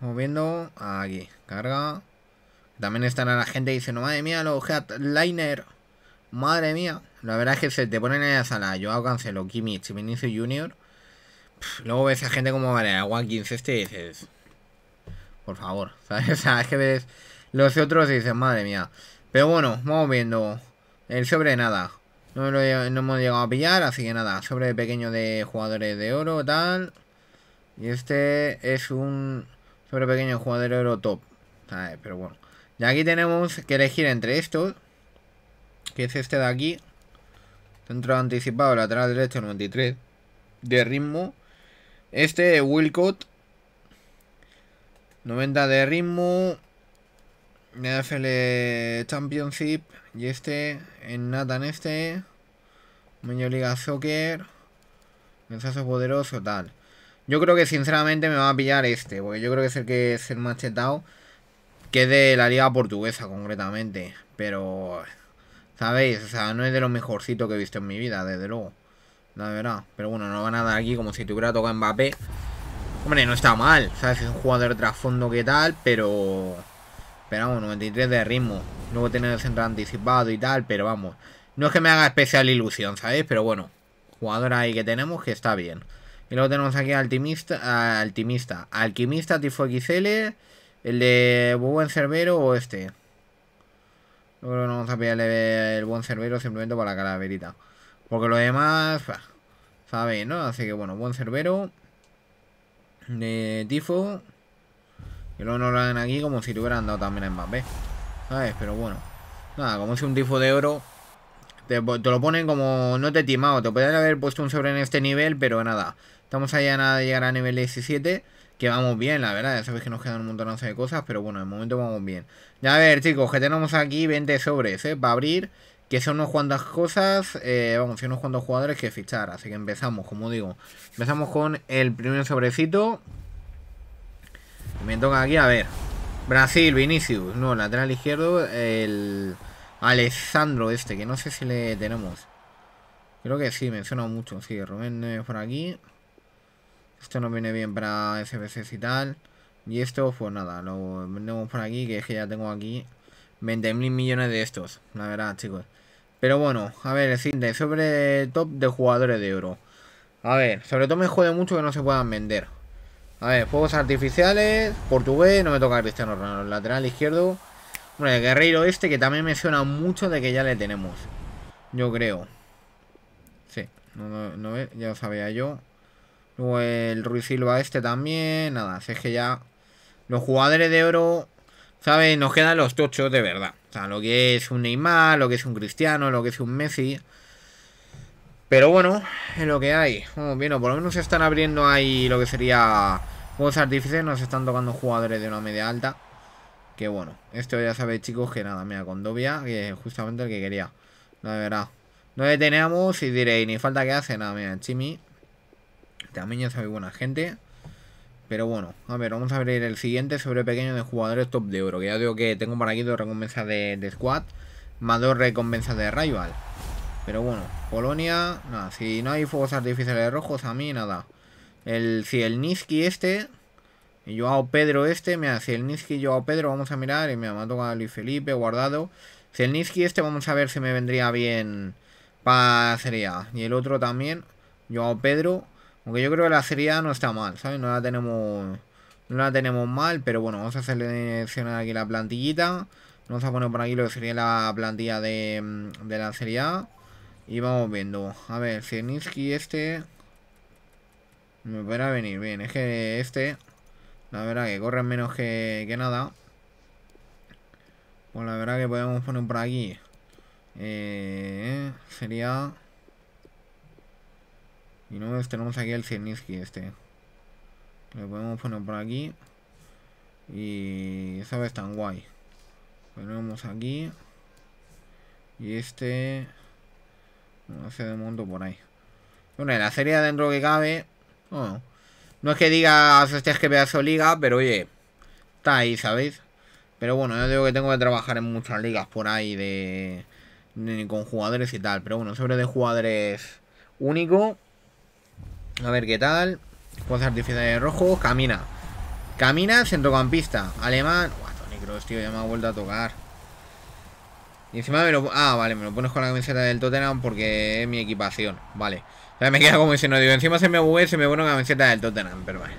moviendo Aquí, carga. También estará la gente diciendo dice, no, madre mía, los headliner. Madre mía. La verdad es que se te ponen en la sala. Yo hago cancelo, Kimmich, y Junior. luego ves a gente como vale, agua 15 este y dices. Por favor. ¿Sabes? O sea, es que ves los otros dicen madre mía. Pero bueno, vamos viendo. El sobre nada. No, lo hemos llegado a pillar, así que nada, sobre pequeño de jugadores de oro, tal. Y este es un sobre pequeño jugador de oro top. ver, Pero bueno. Y aquí tenemos que elegir entre estos, que es este de aquí. Centro anticipado, lateral derecho 93 de ritmo. Este Wilcott 90 de ritmo, me el Championship y este en Nathan este Major Liga Soccer Mensazo poderoso, tal Yo creo que sinceramente me va a pillar este Porque yo creo que es el que es el más chetado Que es de la liga portuguesa concretamente Pero... ¿Sabéis? O sea, no es de los mejorcitos que he visto en mi vida, desde luego La verdad Pero bueno, no va nada aquí como si tuviera tocado Mbappé Hombre, no está mal ¿Sabes? Es un jugador de trasfondo que tal, pero... Esperamos, 93 de ritmo. Luego tener el centro anticipado y tal, pero vamos. No es que me haga especial ilusión, ¿sabéis? Pero bueno, jugador ahí que tenemos que está bien. Y luego tenemos aquí Altimista, Altimista, Alquimista, Tifo XL, el de Buen Cerbero o este. Luego no vamos a pillarle el Buen Cerbero simplemente para la calaverita. Porque lo demás, sabéis, ¿no? Así que bueno, Buen Cerbero, de Tifo, y luego nos lo dan aquí como si te hubieran dado también a Mbappé. ¿Sabes? Pero bueno. Nada, como si un tifo de oro. Te, lo ponen como no te he timado. Te podrían haber puesto un sobre en este nivel, pero nada. Estamos allá nada de llegar a nivel 17. Que vamos bien, la verdad. Ya sabes que nos quedan un montonazo de cosas, pero bueno, de momento vamos bien. Ya a ver, chicos, que tenemos aquí 20 sobres, ¿eh? Para abrir que son unos cuantas cosas, eh, Vamos, vamos, unos cuantos jugadores que fichar. Así que empezamos, como digo, empezamos con el primer sobrecito, me toca aquí, a ver. Brasil, Vinicius. No, lateral izquierdo, el Alessandro este, que no sé si le tenemos. Creo que sí, menciona mucho. Sí, Rubén por aquí. Esto no viene bien para SBCs y tal. Y esto, pues nada, lo vendemos por aquí, que es que ya tengo aquí 20.000 mil millones de estos, la verdad, chicos. Pero bueno, a ver, sobre top de jugadores de oro A ver, sobre todo me jode mucho que no se puedan vender. A ver, fuegos artificiales. Portugués, no me toca Cristiano Ronaldo. Lateral izquierdo. Bueno, el guerrero este que también me suena mucho de que ya le tenemos. Yo creo. Sí, no, no, ya lo sabía yo. Luego el Ruiz Silva este también. Nada, es que ya... Los jugadores de oro, ¿sabes? Nos quedan los tochos de verdad. O sea, lo que es un Neymar, lo que es un Cristiano, lo que es un Messi... Pero bueno, es lo que hay. Vamos por lo menos se están abriendo ahí lo que sería juegos artífices, Nos están tocando jugadores de una media alta. Que bueno, esto ya sabéis chicos que nada, mira, con Dobia, que es justamente el que quería. No, de verdad. No detenemos y diréis, ni falta que hace nada, mira, Chimi. También ya sabéis buena gente. Pero bueno, a ver, vamos a abrir el siguiente sobre pequeño de jugadores top de oro. Que ya digo que tengo para aquí dos recompensas de squad, más dos recompensas de rival. Pero bueno, Polonia, nada, si no hay fuegos artificiales rojos, a mí nada. El, si el Niski este, y hago Pedro este, mira, si el Niski yo hago Pedro, vamos a mirar, y me ha tocado Luis Felipe, guardado. Si el Niski este, vamos a ver si me vendría bien para Serie A. Y el otro también, yo hago Pedro, aunque yo creo que la Serie A no está mal, ¿sabes? No la tenemos... No la tenemos mal, pero bueno, vamos a seleccionar aquí la plantillita. Vamos a poner por aquí lo que sería la plantilla de, de la Serie A. Y vamos viendo. A ver, Cerniski este... Me podrá venir bien. Es que este... La verdad que corre menos que, nada. Pues la verdad que podemos poner por aquí. Eh, sería... Y no este, tenemos aquí el Cerniski este. Lo podemos poner por aquí. Y... sabes vez tan guay. Ponemos aquí. Y este... Hace de mundo por ahí. Bueno, la serie adentro que cabe. no es que diga es este que pedazo liga, pero oye, está ahí, ¿sabéis? Pero bueno, yo digo que tengo que trabajar en muchas ligas por ahí de, con jugadores y tal. Pero bueno, sobre de jugadores único. A ver qué tal. artificial artificiales rojo, camina. Camina, centrocampista. Alemán. Guau, Tony Cross, tío, ya me ha vuelto a tocar. Y encima me lo... Ah, vale, me lo pones con la camiseta del Tottenham porque es mi equipación. Vale. O sea, me queda como no digo, encima se me huele se me pone una camiseta del Tottenham, pero vale.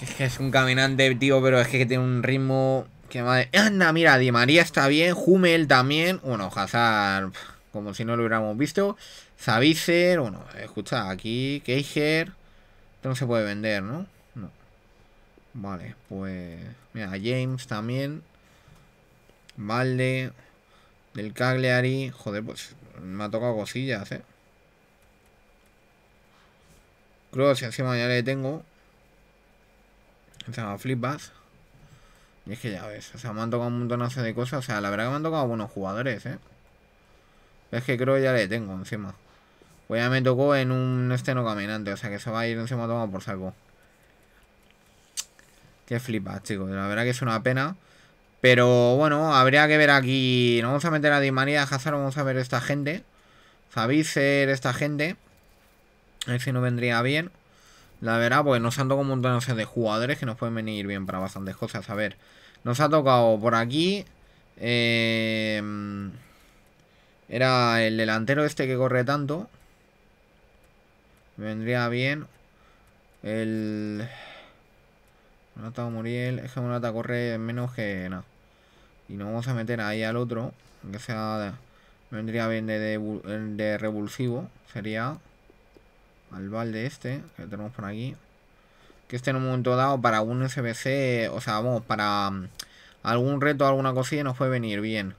Es que es un caminante, tío, pero es que tiene un ritmo... Que madre... Anda, mira, Di María está bien, Hummel también. Bueno, Hazard, como si no lo hubiéramos visto. Savicer. bueno, escucha, aquí, Keiger Esto no se puede vender, ¿no? No. Vale, pues... Mira, James también. Valde, del Cagliari. Joder, pues me ha tocado cosillas, ¿eh? Creo si encima ya le tengo. Encima flipas. Y es que ya ves, o sea, me han tocado un montonazo de cosas. O sea, la verdad que me han tocado buenos jugadores, ¿eh? Es que creo que ya le tengo encima. Pues ya me tocó en un esteno caminante, o sea que se va a ir encima tomado por saco. qué flipas, chicos. La verdad que es una pena. Pero bueno, habría que ver aquí. No vamos a meter a Di María, a vamos a ver esta gente. ser esta gente. A ver si no vendría bien. La verdad, pues nos han tocado un montón de jugadores que nos pueden venir bien para bastantes cosas. A ver, nos ha tocado por aquí. Eh, era el delantero este que corre tanto. vendría bien. El. Muriel. Es que Monata corre menos que. nada y nos vamos a meter ahí al otro, que sea... Vendría bien de, revulsivo. Sería al balde este, que tenemos por aquí. Que este en un momento dado para un SBC, o sea, vamos, para mm, algún reto, alguna cosilla nos puede venir bien.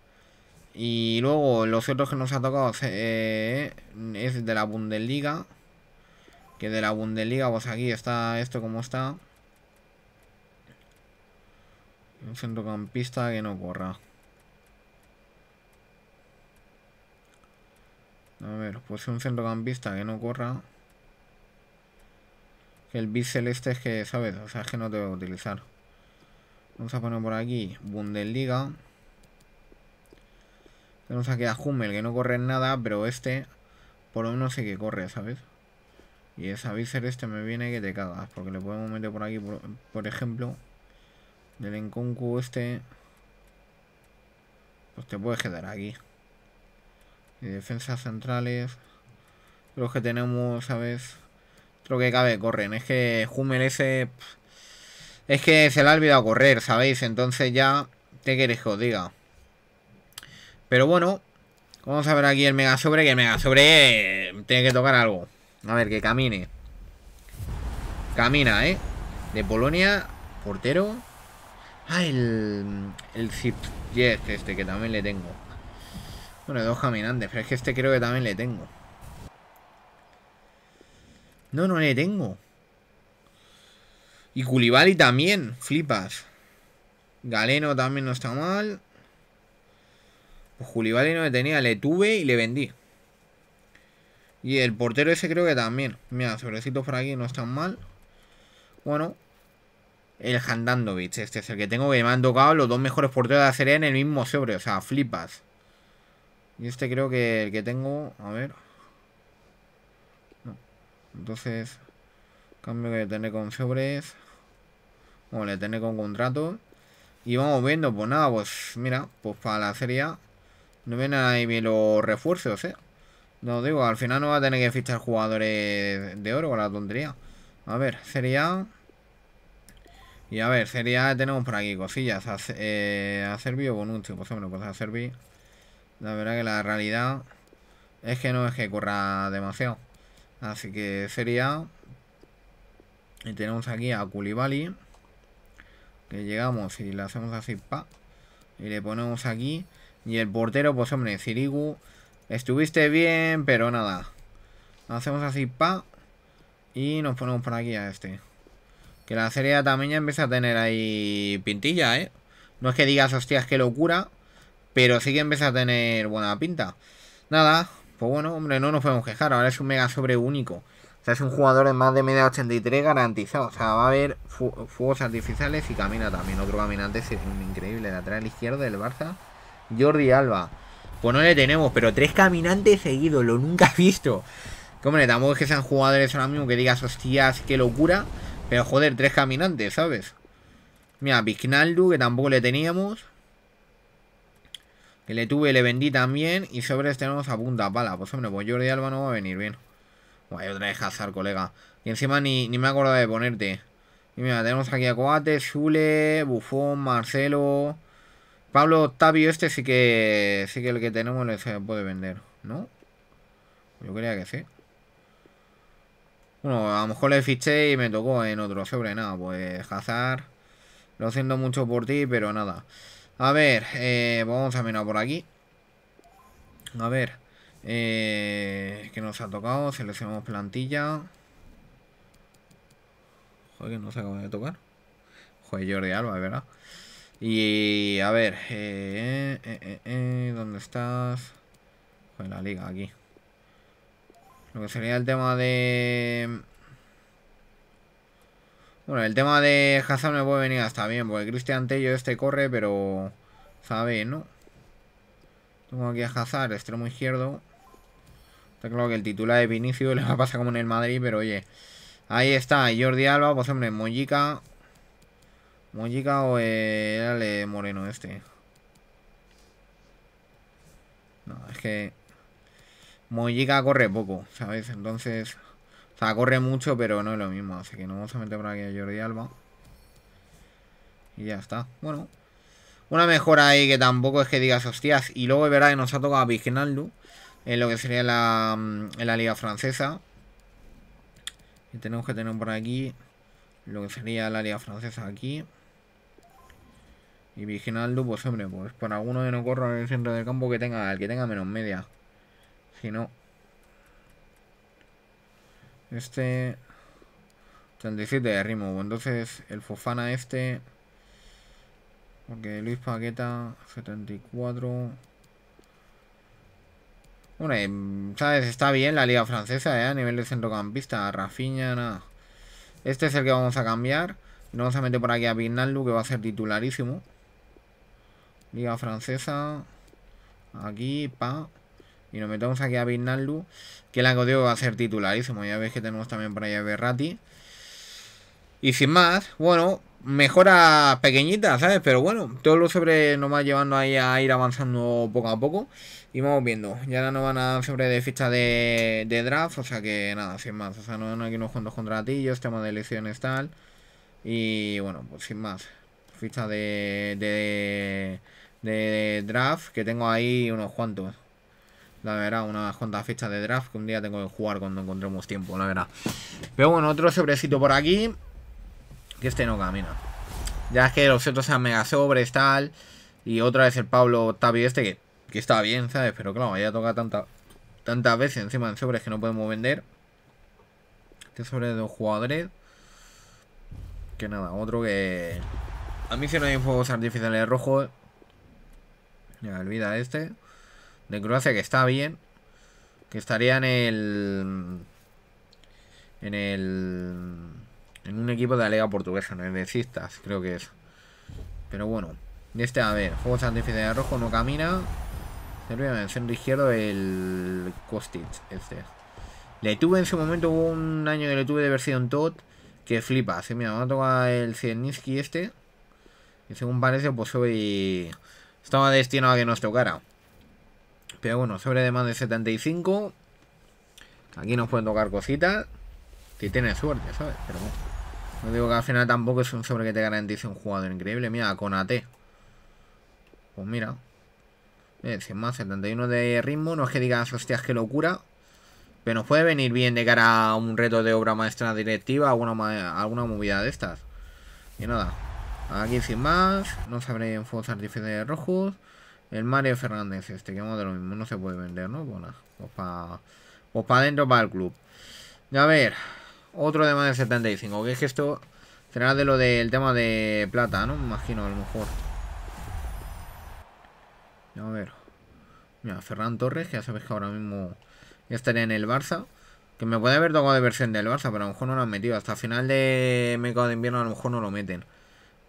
Y luego los otros que nos ha tocado eh, es de la Bundesliga. Que de la Bundesliga, pues aquí está esto como está. Un centrocampista que no corra. A ver, pues un centrocampista que no corra. El bisel este es que, ¿sabes? O sea, es que no te voy a utilizar. Vamos a poner por aquí Bundesliga. Tenemos aquí a Hummel, que no corre en nada, pero este por lo menos sé que corre, ¿sabes? Y esa bisel este me viene que te cagas, porque le podemos meter por aquí, por ejemplo del Enkunku este, pues te puedes quedar aquí. Y defensas centrales, los que tenemos, ¿sabes? Lo que cabe, corren. Es que Hummel ese... Es que se le ha olvidado correr, ¿sabéis? Entonces ya, te queréis que os diga? Pero bueno, vamos a ver aquí el mega sobre, que el mega sobre eh, tiene que tocar algo. A ver, que camine. Camina, ¿eh? De Polonia, portero. Ah, el, el Zip 10 este que también le tengo. Bueno, dos caminantes, pero es que este creo que también le tengo. No, no le tengo. Y Culibali también, flipas. Galeno también no está mal. Pues no le tenía, le tuve y le vendí. Y el portero ese creo que también. Mira, sobrecito por aquí no están mal. Bueno, el Handanovic. Este es el que tengo que me han tocado los dos mejores porteros de la serie en el mismo sobre. O sea, flipas. Y este creo que el que tengo. A ver. Entonces. Cambio que tener con sobres. Bueno, le tener con contrato. Y vamos viendo, pues nada, pues mira, pues para la serie no ven ahí bien los refuerzos, eh. No digo, al final no va a tener que fichar jugadores de oro con la tontería. A ver, sería... Y a ver, sería, tenemos por aquí cosillas. A, eh, o pues hombre, pues a La verdad que la realidad es que no es que corra demasiado. Así que sería... Y tenemos aquí a Kulibali Que llegamos y le hacemos así, pa. Y le ponemos aquí. Y el portero, pues hombre, Sirigu. Estuviste bien, pero nada. Hacemos así, pa. Y nos ponemos por aquí a este. Que la serie también empieza a tener ahí pintilla, ¿eh? No es que digas, hostias, qué locura. Pero sí que empieza a tener buena pinta. Nada, pues bueno, hombre, no nos podemos quejar. Ahora es un mega sobre único. O sea, es un jugador en más de media 83 garantizado. O sea, va a haber fuegos artificiales y camina también. Otro caminante es atrás increíble la izquierda del Barça. Jordi Alba. Pues no le tenemos, pero tres caminantes seguidos. Lo nunca he visto. Que, hombre, tampoco es que sean jugadores ahora mismo que digas, hostias, qué locura. Pero joder, tres caminantes, ¿sabes? Mira, Vignaldu, que tampoco le teníamos. Que le tuve, le vendí también. Y sobre este tenemos a punta pala. Pues hombre, pues Jordi Alba no va a venir bien. Bueno, otra vez azar colega. Y encima ni, ni me acordaba de ponerte. Y mira, tenemos aquí a Coate, Zule, Bufón, Marcelo. Pablo Octavio, este sí que. Sí que el que tenemos le se puede vender, ¿no? Yo creía que sí. Bueno, a lo mejor le fiché y me tocó en otro sobre. Nada, pues cazar Lo siento mucho por ti, pero nada. A ver, eh, vamos a mirar por aquí. A ver. Eh, ¿Qué nos ha tocado? Seleccionamos plantilla. Joder, no se acaba de tocar. Joder, Jordi Alba, ¿verdad? Y a ver, eh, ¿dónde estás? Joder, la liga, aquí. Lo que sería el tema de... Bueno, el tema de Hazard me puede venir hasta bien, porque Cristian Tello este corre, pero... Sabe, ¿no? Tengo aquí a Hazard, extremo izquierdo. Está claro que el titular de Vinicio le va a pasar como en el Madrid, pero oye... Ahí está, Jordi Alba, pues hombre, Mollica Mollica o Dale, Moreno este. No, es que... Mojica corre poco, ¿sabes? Entonces, o sea, corre mucho, pero no es lo mismo. Así que no vamos a meter por aquí a Jordi Alba. Y ya está. Bueno, una mejora ahí que tampoco es que digas hostias. Y luego es verdad que nos ha tocado a Viginaldo en lo que sería la, mm, en la liga francesa. Y tenemos que tener por aquí lo que sería la liga francesa aquí. Y Viginaldo, pues hombre, pues para alguno que no corra en el centro del campo que tenga, el que tenga menos media. Si no. Este... 37 de ritmo Entonces el Fofana este... Porque Luis Paqueta, 74... Bueno, ¿sabes? Está bien la liga francesa, ¿eh? A nivel de centrocampista, Rafinha, nada. Este es el que vamos a cambiar. No vamos a meter por aquí a Pignaldo, que va a ser titularísimo. Liga francesa. Aquí, pa. Y nos metemos aquí a Vignaldu, que la digo va a ser titularísimo. Ya veis que tenemos también por ahí a Berrati. Y sin más, bueno, mejora pequeñita ¿sabes? Pero bueno, todo lo sobre nos va llevando ahí a ir avanzando poco a poco. Y vamos viendo. Ya no van a sobre de ficha de, draft, o sea que nada, sin más. O sea, no, van aquí unos cuantos contratillos, tema de elecciones tal. Y bueno, pues sin más. Ficha de draft que tengo ahí unos cuantos la verdad, unas cuantas fechas de draft que un día tengo que jugar cuando encontremos tiempo, la verdad. Pero bueno, otro sobrecito por aquí. Que este no camina. Ya es que los otros sean mega sobres, tal. Y otra vez el Pablo Tabi este que, está bien, ¿sabes? Pero claro, ya toca tanta, tantas veces encima de sobres que no podemos vender. Este sobre de dos jugadores. Que nada, otro que... A mí si no hay fuegos artificiales rojos... me olvida este de Croacia, que está bien. Que estaría en el... En el... En un equipo de la Liga Portuguesa, en el de Cistas, creo que es. Pero bueno. este, a ver, juegos Santiago de rojo, no camina. Serbia, en centro izquierdo, el Kostic, este. Le tuve en su momento, hubo un año que le tuve de versión TOT que flipa. así mira, me a tocar el Cienniski este. Y según parece, pues hoy estaba destinado a que nos tocara. Pero bueno, sobre de más de 75. Aquí nos pueden tocar cositas. Si tienes suerte, ¿sabes? Pero bueno. No digo que al final tampoco es un sobre que te garantice un jugador increíble. Mira, con AT. Pues mira. Eh, sin más, 71 de ritmo. No es que digas, hostias, qué locura. Pero nos puede venir bien de cara a un reto de obra maestra directiva, alguna, alguna movida de estas. Y nada. Aquí sin más. No sabré en fuegos artificiales rojos. El Mario Fernández, este, que hemos de lo mismo. No se puede vender, ¿no? Bueno, pues para pues pa adentro, para el club. A ver, otro de más del 75. Que es que esto será de lo del tema de plata, ¿no? Me imagino, a lo mejor. A ver. Mira, Ferran Torres, que ya sabes que ahora mismo ya estaría en el Barça. Que me puede haber tocado de versión del Barça, pero a lo mejor no lo han metido. Hasta final de mercado de invierno a lo mejor no lo meten.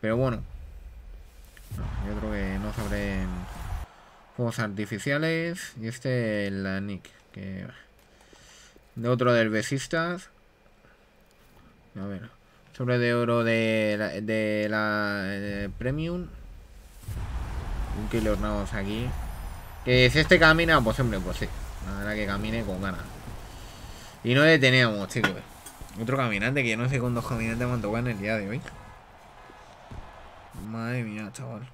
Pero bueno. yo creo que no sabré... Juegos artificiales. Y este, la Nick. Que... De otro del Besistas. A ver. Sobre de oro de la, de la Premium. Un kilo hornados aquí. Que si este camina, pues hombre, pues sí. La verdad que camine con ganas. Y no detenemos, chicos. Otro caminante que yo no sé con dos caminantes cuánto en el día de hoy. Madre mía, chaval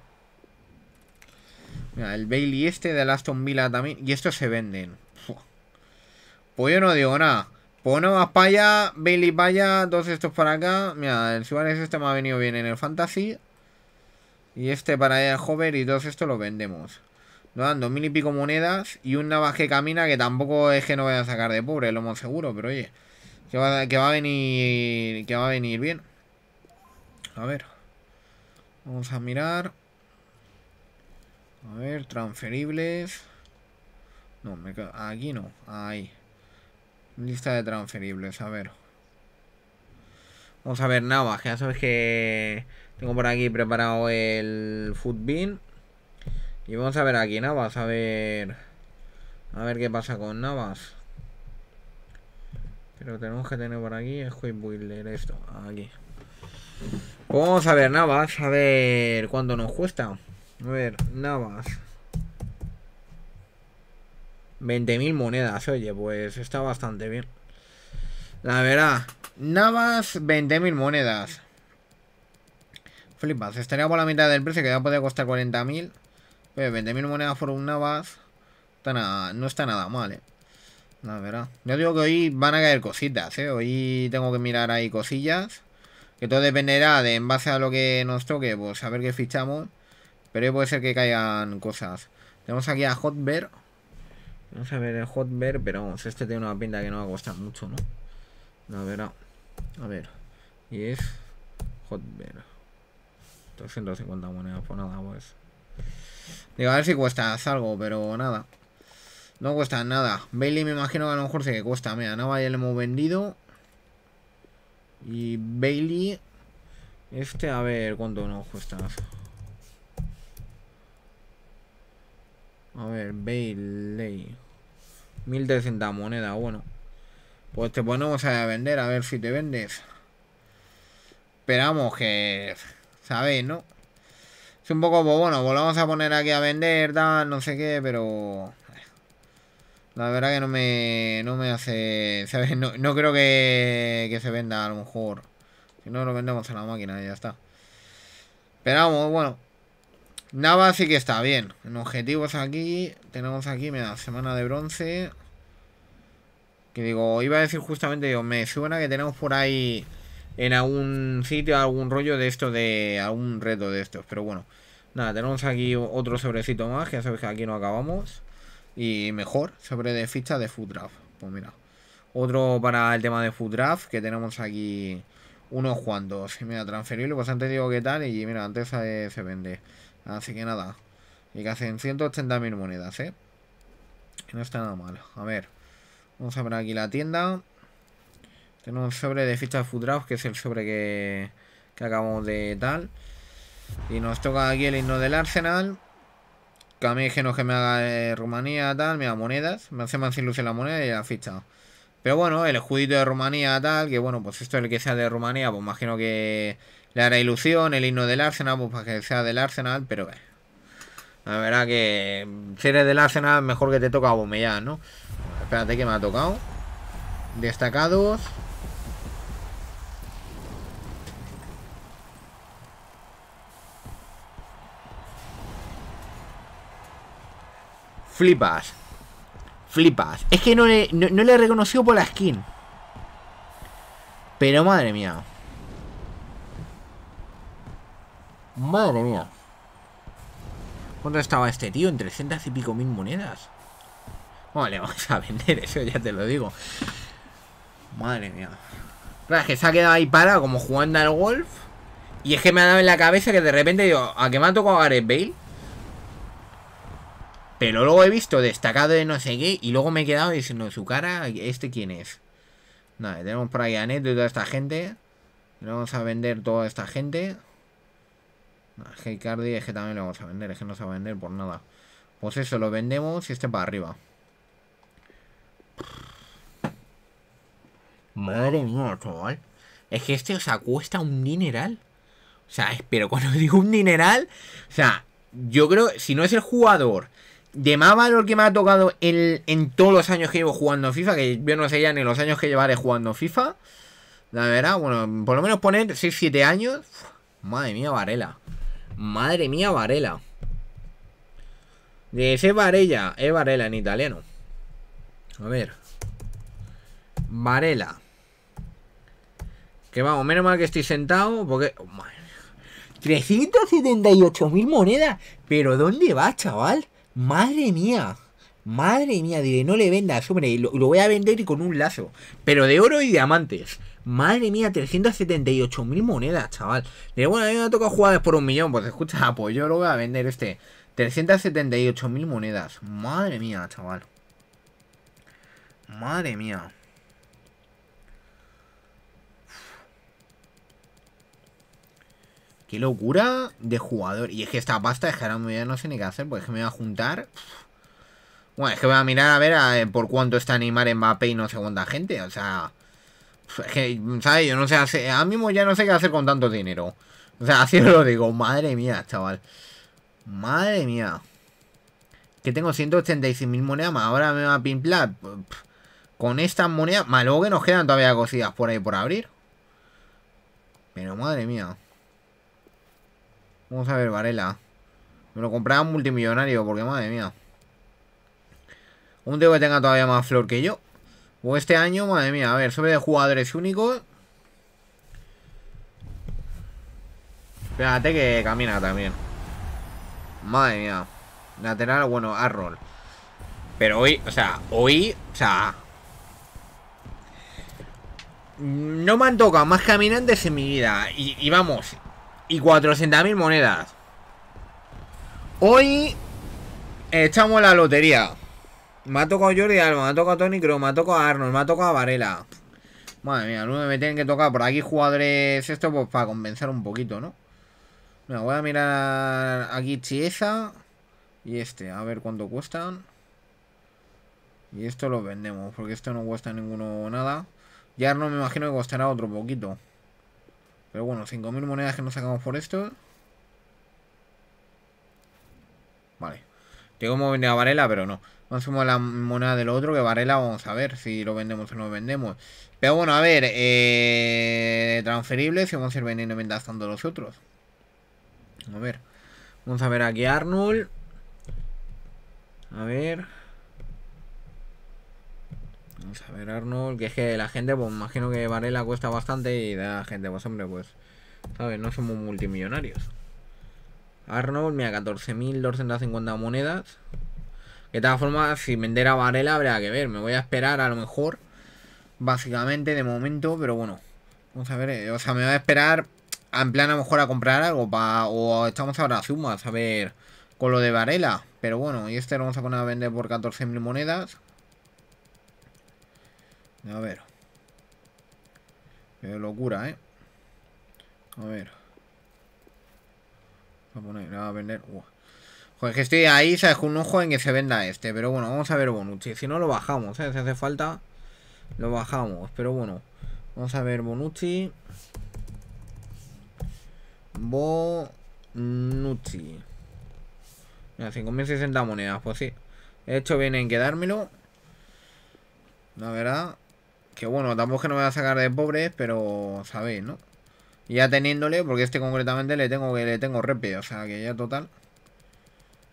el Bailey este de Aston Villa también. Y estos se venden. Pues yo no digo nada. Pone pues más para Bailey vaya todos estos para acá. Mira, el Suárez este me ha venido bien en el Fantasy. Y este para allá, el Hover, y todos estos los vendemos. Nos dan dos mil y pico monedas y un navaje camina que tampoco es que no vaya a sacar de pobre, lo más seguro, pero oye. Que va, que va a venir. Que va a venir bien. A ver. Vamos a mirar. A ver, transferibles. No, me aquí no, ahí. Lista de transferibles, a ver. Vamos a ver Navas, ya sabes que tengo por aquí preparado el Footbin. Y vamos a ver aquí Navas, a ver... A ver qué pasa con Navas. Pero tenemos que tener por aquí el Builder, esto, aquí. Pues vamos a ver Navas, a ver cuánto nos cuesta. A ver, Navas 20.000 monedas, oye, pues está bastante bien. La verdad, Navas, 20.000 monedas. Flipas, estaría por la mitad del precio que ya podría costar 40.000. Pero 20.000 monedas por un Navas está nada, no está nada mal, eh. La verdad. Yo digo que hoy van a caer cositas, eh. Hoy tengo que mirar ahí cosillas. Que todo dependerá de en base a lo que nos toque, pues a ver qué fichamos. Pero puede ser que caigan cosas. Tenemos aquí a Bear Vamos a ver el Hot Bear pero vamos, este tiene una pinta que no va a costar mucho, ¿no? No, ver, ah, A ver. Y es Bear 250 monedas por pues nada, pues. Digo, a ver si cuesta algo, pero nada. No cuesta nada. Bailey me imagino que a lo mejor sí que cuesta. Mira, no ya le hemos vendido. Y Bailey. Este, a ver, ¿cuánto nos cuesta? A ver, Bailey. 1300 monedas, bueno. Pues te ponemos a vender, a ver si te vendes. Esperamos que... ¿Sabéis, no? Es un poco, bobo, pues bueno, volvamos pues a poner aquí a vender, tal, no sé qué, pero... Eh, la verdad que no me, no me hace... ¿sabes? No, creo que, que, se venda a lo mejor. Si no, lo vendemos en la máquina y ya está. Esperamos, bueno... Nada, sí que está bien. En objetivos aquí, tenemos aquí, mira, semana de bronce. Que digo, iba a decir justamente, yo me suena que tenemos por ahí en algún sitio algún rollo de esto, de algún reto de estos. Pero bueno, nada, tenemos aquí otro sobrecito más, que ya sabéis que aquí no acabamos. Y mejor, sobre de ficha de Food Draft. Pues mira, otro para el tema de Food Draft, que tenemos aquí unos cuantos. Mira, transferible, pues antes digo qué tal, y mira, antes eh, se vende. Así que nada. Y que hacen 180.000 monedas, ¿eh? no está nada mal. A ver. Vamos a ver aquí la tienda. Tenemos un sobre de fichas futraus, que es el sobre que, acabamos de tal. Y nos toca aquí el himno del Arsenal. Que a mí que no que me haga eh, Rumanía, tal. Mira, monedas. Me hace más sin en la moneda y la ficha. Pero bueno, el escudito de Rumanía, tal. Que bueno, pues esto es el que sea de Rumanía. Pues imagino que le hará ilusión el himno del Arsenal, pues para que sea del Arsenal, pero la verdad que si eres del Arsenal, mejor que te toca bombear, ¿no? Espérate que me ha tocado. Destacados. Flipas. Flipas. Es que no le, no le he reconocido por la skin. Pero madre mía. Madre mía. ¿Cuánto estaba este tío? En 300 y pico mil monedas. Vale, vamos a vender eso, ya te lo digo. Madre mía. es que se ha quedado ahí parado como jugando al golf. Y es que me ha dado en la cabeza que de repente digo, ¿a qué me ha tocado Gareth Bale? Pero luego he visto destacado de no sé qué y luego me he quedado diciendo, su cara, ¿este quién es? Vale, tenemos por ahí a Neto y toda esta gente. vamos a vender toda esta gente. Es que es que también lo vamos a vender, es que no se va a vender por nada. Pues eso, lo vendemos y este para arriba. Madre mía, chaval. Es que este, o sea, cuesta un dineral. O sea, pero cuando digo un dineral, o sea, yo creo, si no es el jugador de más valor que me ha tocado el, en todos los años que llevo jugando FIFA, que yo no sé ya ni los años que llevaré jugando FIFA, la verdad, bueno, por lo menos poner 6-7 años, madre mía, Varela. Madre mía, Varela. ese Varela. Es Varela en italiano. A ver. Varela. Que vamos, menos mal que estoy sentado porque... Oh, 378.000 monedas. Pero ¿dónde va, chaval? Madre mía. Madre mía, dile no le vendas, hombre, lo, lo voy a vender y con un lazo. Pero de oro y diamantes. Madre mía, 378 mil monedas, chaval. digo, bueno, a mí me ha tocado jugar por un millón. Pues escucha, pues yo lo voy a vender este. 378 mil monedas. Madre mía, chaval. Madre mía. Qué locura de jugador. Y es que esta pasta es que ahora no sé ni qué hacer, porque es que me voy a juntar. Bueno, es que voy a mirar a ver por cuánto está Neymar, Mbappé y no segunda gente. O sea, que, ¿sabes? Yo no sé hacer, ahora mismo ya no sé qué hacer con tanto dinero. O sea, así lo digo, madre mía, chaval. Madre mía. Que tengo 186.000 monedas más, ahora me va a pimplar. Con estas monedas, más luego que nos quedan todavía cosidas por ahí por abrir. Pero madre mía. Vamos a ver, Varela. Me lo compraba multimillonario, porque madre mía. Un tío que tenga todavía más flor que yo. O este año, madre mía, a ver, sobre de jugadores únicos. Espérate que camina también. Madre mía. Lateral, bueno, Arroll. Pero hoy, o sea, hoy, o sea... No me han tocado más caminantes en mi vida. Y, vamos, y 400.000 monedas. Hoy echamos la lotería. Me ha tocado Jordi Alba, me ha tocado Tony Kroos, me ha tocado Arnold, me ha tocado Varela. Madre mía, luego me tienen que tocar por aquí jugadores esto pues, para convencer un poquito, ¿no? Mira, voy a mirar aquí Chiesa y este, a ver cuánto cuestan. Y esto lo vendemos, porque esto no cuesta ninguno nada. Y Arnold me imagino que costará otro poquito. Pero bueno, 5.000 monedas que nos sacamos por esto. Vale. Tengo como vender a Varela, pero no a la moneda del otro que Varela, vamos a ver si lo vendemos o no lo vendemos. Pero bueno, a ver, eh, transferibles Si vamos a ir vendiendo tanto los otros. A ver, vamos a ver aquí Arnold. A ver. Vamos a ver Arnold, que es que la gente, pues imagino que Varela cuesta bastante y da gente, pues hombre, pues, ¿sabes? No somos multimillonarios. Arnold, Me mira, 14.250 monedas. De todas formas, si vender a Varela habrá que ver. Me voy a esperar a lo mejor. Básicamente, de momento, pero bueno. Vamos a ver. Eh, o sea, me voy a esperar. En plan, a lo mejor a comprar algo. o estamos ahora a sumas, a ver. Con lo de Varela. Pero bueno, y este lo vamos a poner a vender por 14.000 monedas. A ver. Qué locura, ¿eh? A ver. Vamos a poner a vender. Uh, Joder, pues que estoy ahí, ¿sabes? Con un ojo en que se venda este. Pero bueno, vamos a ver Bonucci. Si no, lo bajamos, ¿eh? Si hace falta, lo bajamos. Pero bueno, vamos a ver Bonucci. Bonucci. Mira, 5.060 monedas, pues sí. He hecho bien en quedármelo. La verdad. Que bueno, tampoco que no me voy a sacar de pobres, pero sabéis, ¿no? Ya teniéndole, porque este concretamente le tengo que le tengo repe, o sea que ya total.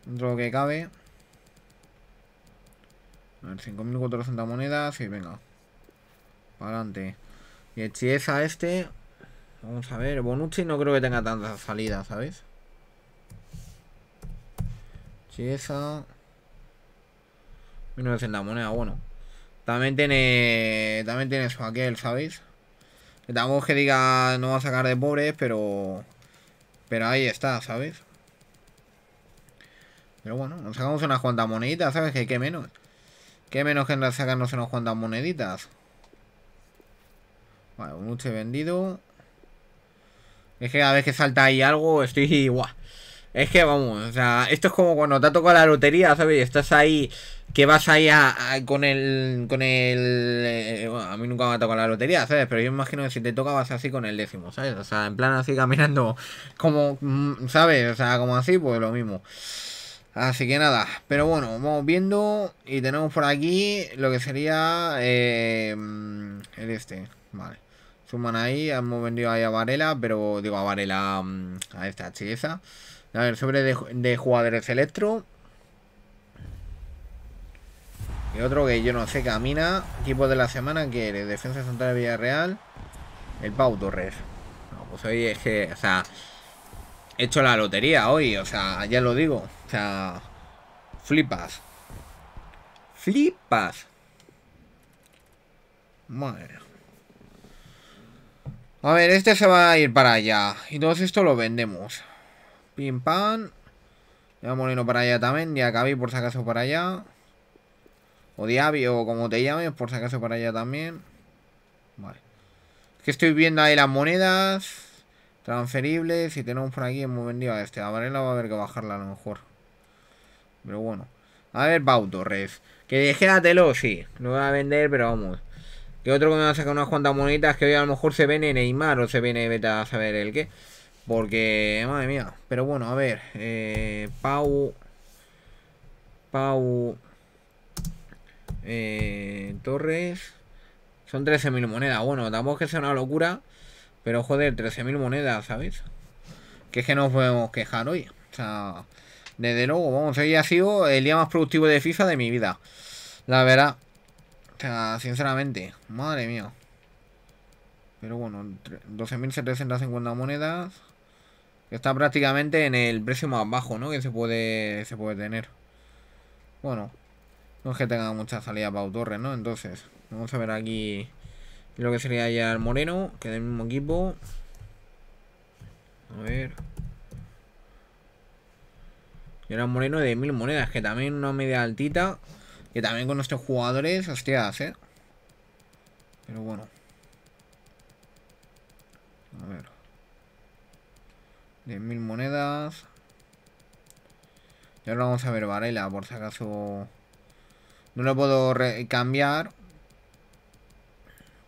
Dentro que cabe. A ver, 5.400 monedas. Y venga. Para adelante. Y el Chiesa este. Vamos a ver. Bonucci no creo que tenga tantas salidas, ¿sabes? Chiesa. 1.900 monedas, bueno. También tiene. También tiene su aquel, ¿sabéis? Que tampoco que diga no va a sacar de pobres, pero. Pero ahí está, ¿sabes? Pero bueno, nos sacamos unas cuantas moneditas, ¿sabes? Que qué menos. Qué menos que sacarnos unas cuantas moneditas. Vale, un uche vendido. Es que cada vez que salta ahí algo, estoy. Guau, Es que vamos, o sea, esto es como cuando te ha tocado la lotería, ¿sabes? Estás ahí, que vas ahí a, con el. Con el. Eh, a mí nunca me ha tocado la lotería, ¿sabes? Pero yo imagino que si te toca vas así con el décimo, ¿sabes? O sea, en plan así caminando, como. Mm, ¿Sabes? O sea, como así, pues lo mismo. Así que nada, pero bueno, vamos viendo y tenemos por aquí lo que sería eh, el este, vale. Suman ahí, hemos vendido ahí a Varela, pero digo a Varela, mm, a esta chileza, A ver, sobre de, jugadores electro. Y otro que yo no sé, camina. Equipo de la semana, que eres? Defensa Central de Villarreal. El Pau Torres. pues hoy es que, o sea, he hecho la lotería hoy, o sea, ya lo digo. O sea, flipas. Flipas. Madre A ver, este se va a ir para allá. Y todo esto lo vendemos. Pim pam. Ya Molino para allá también. Ya por si acaso para allá. O Diabi o como te llames, por si acaso para allá también. Vale. Es que estoy viendo ahí las monedas. Transferible, si tenemos por aquí, hemos vendido a este. A Varela va a haber que bajarla a lo mejor. Pero bueno. A ver, Pau Torres. Que dejératelo, sí. Lo voy a vender, pero vamos. Que otro que me va a sacar unas cuantas monitas que hoy a lo mejor se viene Neymar o se viene Beta a saber el qué. Porque, madre mía. Pero bueno, a ver. Eh, Pau. Pau. Eh, Torres. Son 13.000 monedas. Bueno, tampoco que sea una locura. Pero joder, 13.000 monedas, ¿sabes? Que es que nos podemos quejar hoy. O sea, desde luego, vamos, hoy ha sido el día más productivo de FIFA de mi vida. La verdad. O sea, sinceramente, madre mía. Pero bueno, 12.750 monedas. está prácticamente en el precio más bajo, ¿no? Que se puede, se puede tener. Bueno, no es que tenga mucha salida para Torres, ¿no? Entonces, vamos a ver aquí lo que sería ya el Moreno, que es del mismo equipo. A ver. Y ahora Moreno de mil monedas, que también una media altita. Que también con nuestros jugadores, hostias, ¿eh? Pero bueno. A ver. De mil monedas. Y ahora vamos a ver Varela, por si acaso... No lo puedo cambiar.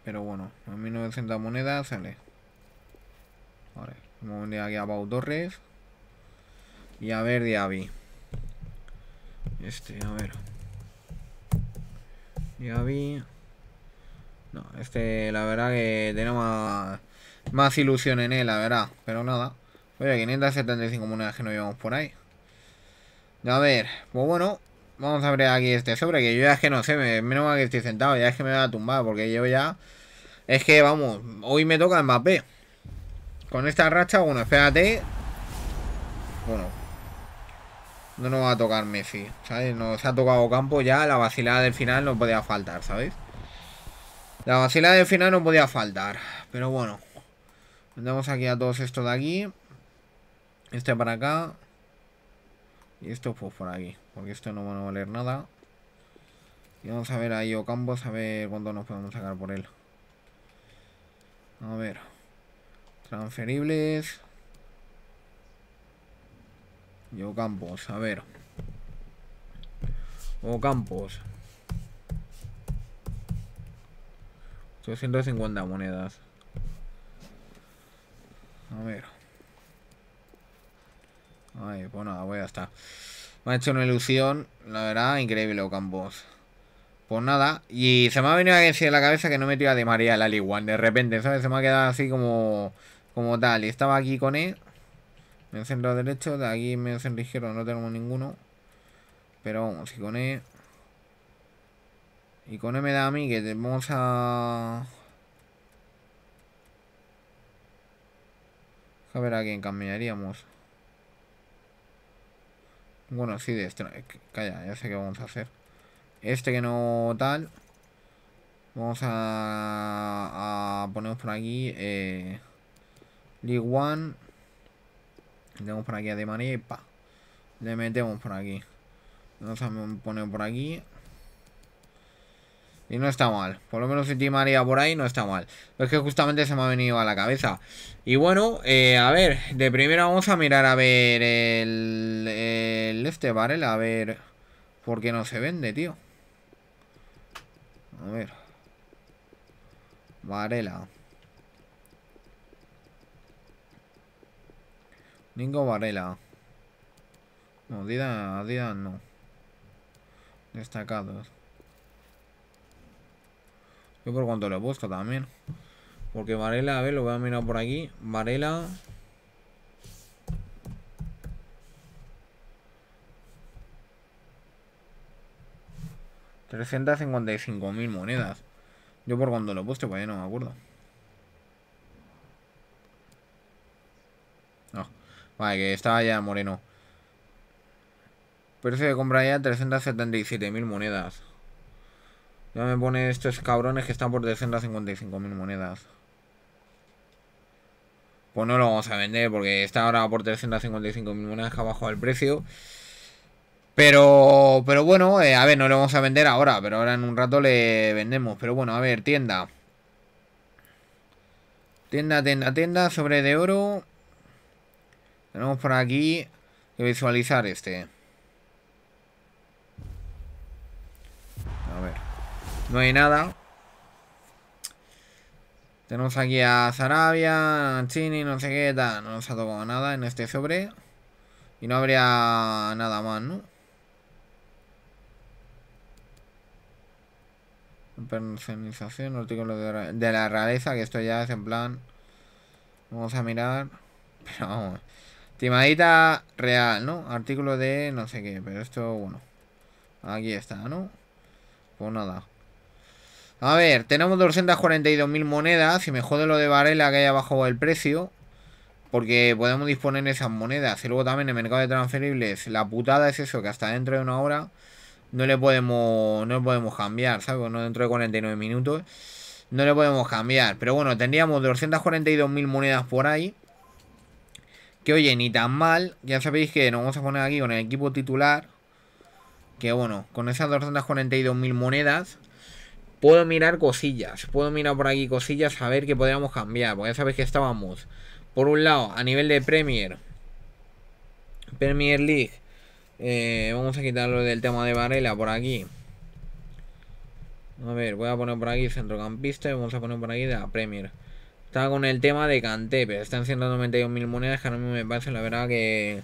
Pero bueno, a 1900 monedas sale. Vale, vamos a venir aquí a Pau Torres. Y a ver Diaby. Este, a ver. Diaby. No, este, la verdad que tenemos más, ilusión en él, la verdad. Pero nada. Oye, 575 monedas que no llevamos por ahí. A ver, pues bueno, vamos a abrir aquí este sobre, que yo ya es que no sé, menos mal que estoy sentado, ya es que me voy a tumbar, porque yo ya es que, vamos, hoy me toca Mbappé. Con esta racha, bueno, espérate. Bueno. No nos va a tocar Messi, ¿sabes? se ha tocado campo ya, la vacilada del final no podía faltar, ¿sabes? La vacilada del final no podía faltar. Pero bueno. Vendemos aquí a todos estos de aquí. Este para acá. Y esto pues por aquí. Porque esto no va a valer nada. Y vamos a ver ahí Ocampo a ver cuánto nos podemos sacar por él. A ver. Transferibles. Y Ocampos, a ver. Ocampos. 850 monedas. A ver. Ay, pues nada, voy a estar. Me ha hecho una ilusión, la verdad, increíble Ocampos. Pues nada, y se me ha venido a decir en la cabeza que no me tira De María la Ali De repente, ¿sabes? Se me ha quedado así como, como tal. Y estaba aquí con él. Me centro derecho, de aquí me centro izquierdo, no tenemos ninguno. Pero vamos, y con él. E, y con él e me da a mí que vamos a. A ver a quién cambiaríamos. Bueno, sí, de esto. Calla, ya sé qué vamos a hacer. Este que no tal. Vamos a, poner ponemos por aquí eh, League One. Metemos por aquí a De María y pa. Le metemos por aquí. Vamos a poner por aquí. Y no está mal. Por lo menos si por ahí no está mal. es que justamente se me ha venido a la cabeza. Y bueno, eh, a ver. De primero vamos a mirar a ver el, este, barrel, A ver por qué no se vende, tío. A ver. Varela. Ningo Varela. No, Dida, no. Destacados. Yo por cuanto lo puesto también. Porque Varela, a ver, lo voy a mirar por aquí. Varela. 355.000 monedas. Yo por cuando lo puse, pues ya no me acuerdo. No. Vale, que estaba ya moreno. Precio de compra ya 377.000 monedas. Ya me pone estos cabrones que están por 355.000 monedas. Pues no lo vamos a vender porque está ahora por 355.000 monedas que ha bajado el precio. Pero, pero bueno, eh, a ver, no lo vamos a vender ahora, pero ahora en un rato le vendemos. Pero bueno, a ver, tienda. Tienda, tienda, tienda, sobre de oro. Tenemos por aquí que visualizar este. A ver, no hay nada. Tenemos aquí a Sarabia, a Chini, no sé qué tal. No nos ha tocado nada en este sobre. Y no habría nada más, ¿no? personalización artículo de, la realeza, que esto ya es en plan... Vamos a mirar... Pero vamos... Timadita real, ¿no? Artículo de no sé qué, pero esto, bueno. Aquí está, ¿no? Pues nada. A ver, tenemos 242.000 monedas. y me jode lo de Varela que haya bajado el precio. Porque podemos disponer de esas monedas. Y luego también en el mercado de transferibles. La putada es eso, que hasta dentro de una hora no le podemos no podemos cambiar, ¿sabes? No dentro de 49 minutos no le podemos cambiar. Pero bueno, tendríamos 242.000 monedas por ahí. Que oye, ni tan mal. Ya sabéis que nos vamos a poner aquí con el equipo titular. Que bueno, con esas 242.000 monedas puedo mirar cosillas. Puedo mirar por aquí cosillas a ver qué podríamos cambiar. Porque ya sabéis que estábamos, por un lado, a nivel de Premier. Premier League eh, vamos a quitarlo del tema de Varela por aquí. A ver, voy a poner por aquí centrocampista y vamos a poner por aquí de la Premier. Está con el tema de Canté pero están en 191.000 monedas, que a mí me parece la verdad que...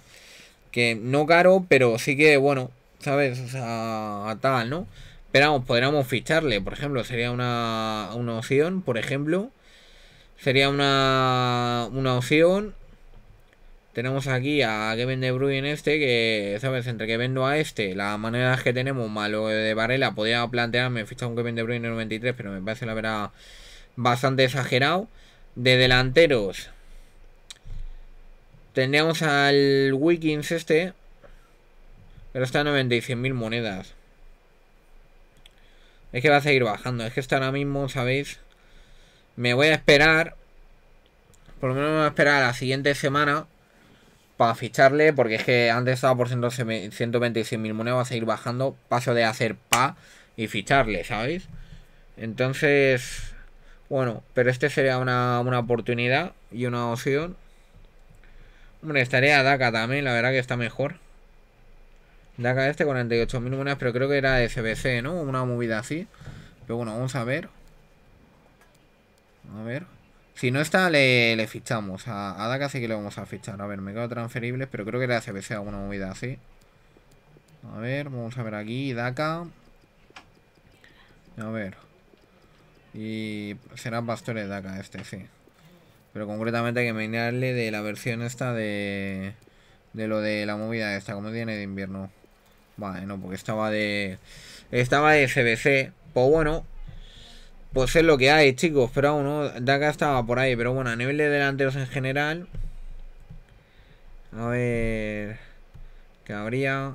Que no caro, pero sí que bueno, ¿sabes? O sea, a tal, ¿no? Esperamos, podríamos ficharle, por ejemplo, sería una, una opción, por ejemplo. Sería una, una opción tenemos aquí a Kevin De Bruyne este que, ¿sabes? Entre que vendo a este, las maneras que tenemos, malo de Varela, podía plantearme fichar un Kevin De Bruyne en 93, pero me parece la verdad bastante exagerado. De delanteros, tendríamos al Wiggins este, pero está en 96.000 monedas. Es que va a seguir bajando, es que está ahora mismo, ¿sabéis? Me voy a esperar, por lo menos me voy a esperar a la siguiente semana para ficharle, porque es que antes estaba por mil monedas, va a seguir bajando. Paso de hacer pa y ficharle, ¿sabéis? Entonces, bueno, pero este sería una, oportunidad y una opción. Hombre, estaría daca también, la verdad que está mejor. Daka este 48.000 monedas, pero creo que era de CBC, ¿no? Una movida así. Pero bueno, vamos a ver. A ver. Si no está, le, fichamos. A, Daka sí que le vamos a fichar. A ver, me quedo transferible pero creo que le hace CBC alguna movida así. A ver, vamos a ver aquí. Daka. A ver. Y será Pastores Daka este, sí. Pero concretamente hay que mirarle de la versión esta de... De lo de la movida esta, como tiene de invierno. Vale, no, porque estaba de... Estaba de CBC. Pues bueno, pues es lo que hay, chicos. Pero aún no, acá estaba por ahí. Pero bueno, a nivel de delanteros en general. A ver. ¿Qué habría?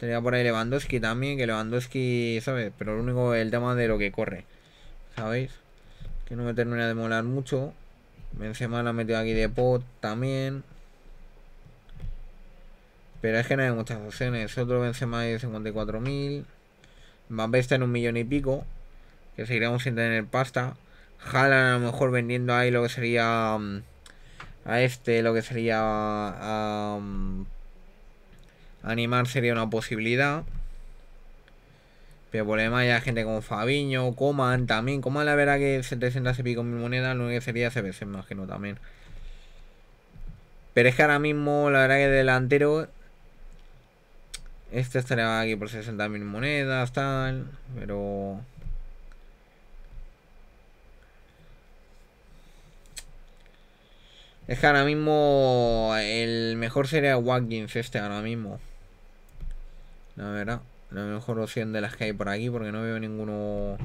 Tenía por ahí Lewandowski también. Que Lewandowski, ¿sabes? Pero lo único el tema de lo que corre. ¿Sabéis? Que no me termina de molar mucho. Benzema la ha metido aquí de pot también. Pero es que no hay muchas opciones. Otro Benzema de 54.000. Mbappé está en un millón y pico que seguiremos sin tener pasta. Jalan a lo mejor vendiendo ahí lo que sería... Mm, a este, lo que sería... Mm, animar sería una posibilidad. Pero por demás ya gente como Fabiño, Coman también. Coman la verdad que 700 y pico mil monedas, lo que sería CBC, me imagino también. Pero es que ahora mismo, la verdad que delantero... Este estaría aquí por 60 mil monedas, tal. Pero... Es que ahora mismo el mejor sería Watkins este ahora mismo. La verdad, la mejor opción de las que hay por aquí porque no veo ninguno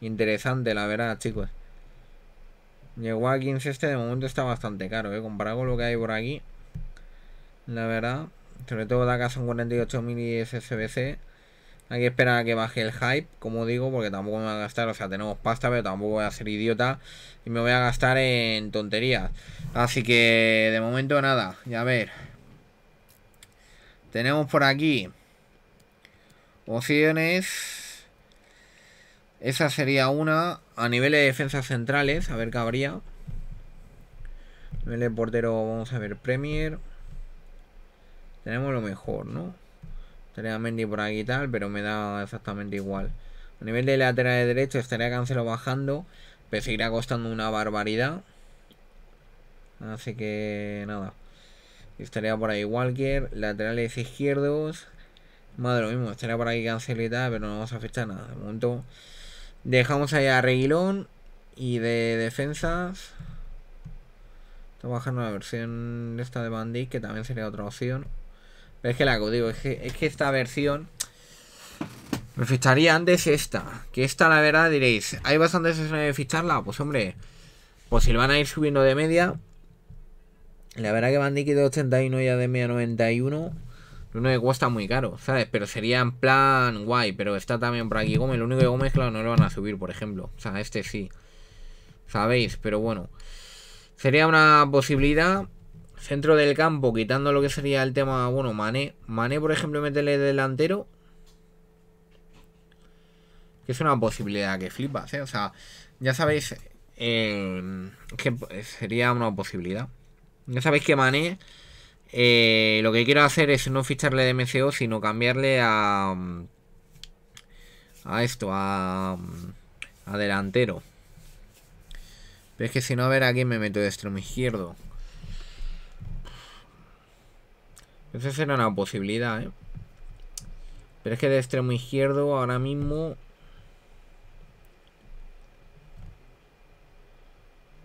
interesante, la verdad, chicos. Y el este, de momento está bastante caro, ¿eh? Comparado con lo que hay por aquí. La verdad. Sobre todo de acá son 48.000 y SSBC. Hay que esperar a que baje el hype, como digo, porque tampoco me voy a gastar, o sea, tenemos pasta, pero tampoco voy a ser idiota y me voy a gastar en tonterías. Así que de momento nada, Y a ver. Tenemos por aquí opciones. Esa sería una. A nivel de defensas centrales, a ver qué habría. A nivel de portero, vamos a ver Premier. Tenemos lo mejor, ¿no? Estaría Mendy por aquí y tal, pero me da exactamente igual. A nivel de lateral de derecho estaría Cancelo bajando, pero seguirá costando una barbaridad. Así que nada. Estaría por ahí Walker, laterales izquierdos. Madre lo mismo, estaría por ahí Cancelo y tal, pero no vamos a fichar nada. De momento dejamos ahí a Reguilón y de defensas. estamos bajando la versión esta de Bandit que también sería otra opción. Es que la digo, es que, es que esta versión. Me ficharía antes esta. Que esta, la verdad, diréis, ¿hay bastantes sesiones de ficharla? Pues hombre, pues si lo van a ir subiendo de media. La verdad que van de 81 y media 91 no me cuesta muy caro, ¿sabes? Pero sería en plan guay, pero está también por aquí Gómez. Lo único que Gómez, claro, no lo van a subir, por ejemplo. O sea, este sí. ¿Sabéis? Pero bueno. Sería una posibilidad. Centro del campo, quitando lo que sería el tema, bueno, Mané. Mané, por ejemplo, meterle delantero. Que es una posibilidad que flipas, ¿eh? O sea, ya sabéis eh, que sería una posibilidad. Ya sabéis que Mané eh, lo que quiero hacer es no ficharle de MCO, sino cambiarle a. A esto, a. A delantero. Pero es que si no, a ver aquí me meto de extremo izquierdo. Esa será una posibilidad, ¿eh? Pero es que de extremo izquierdo ahora mismo...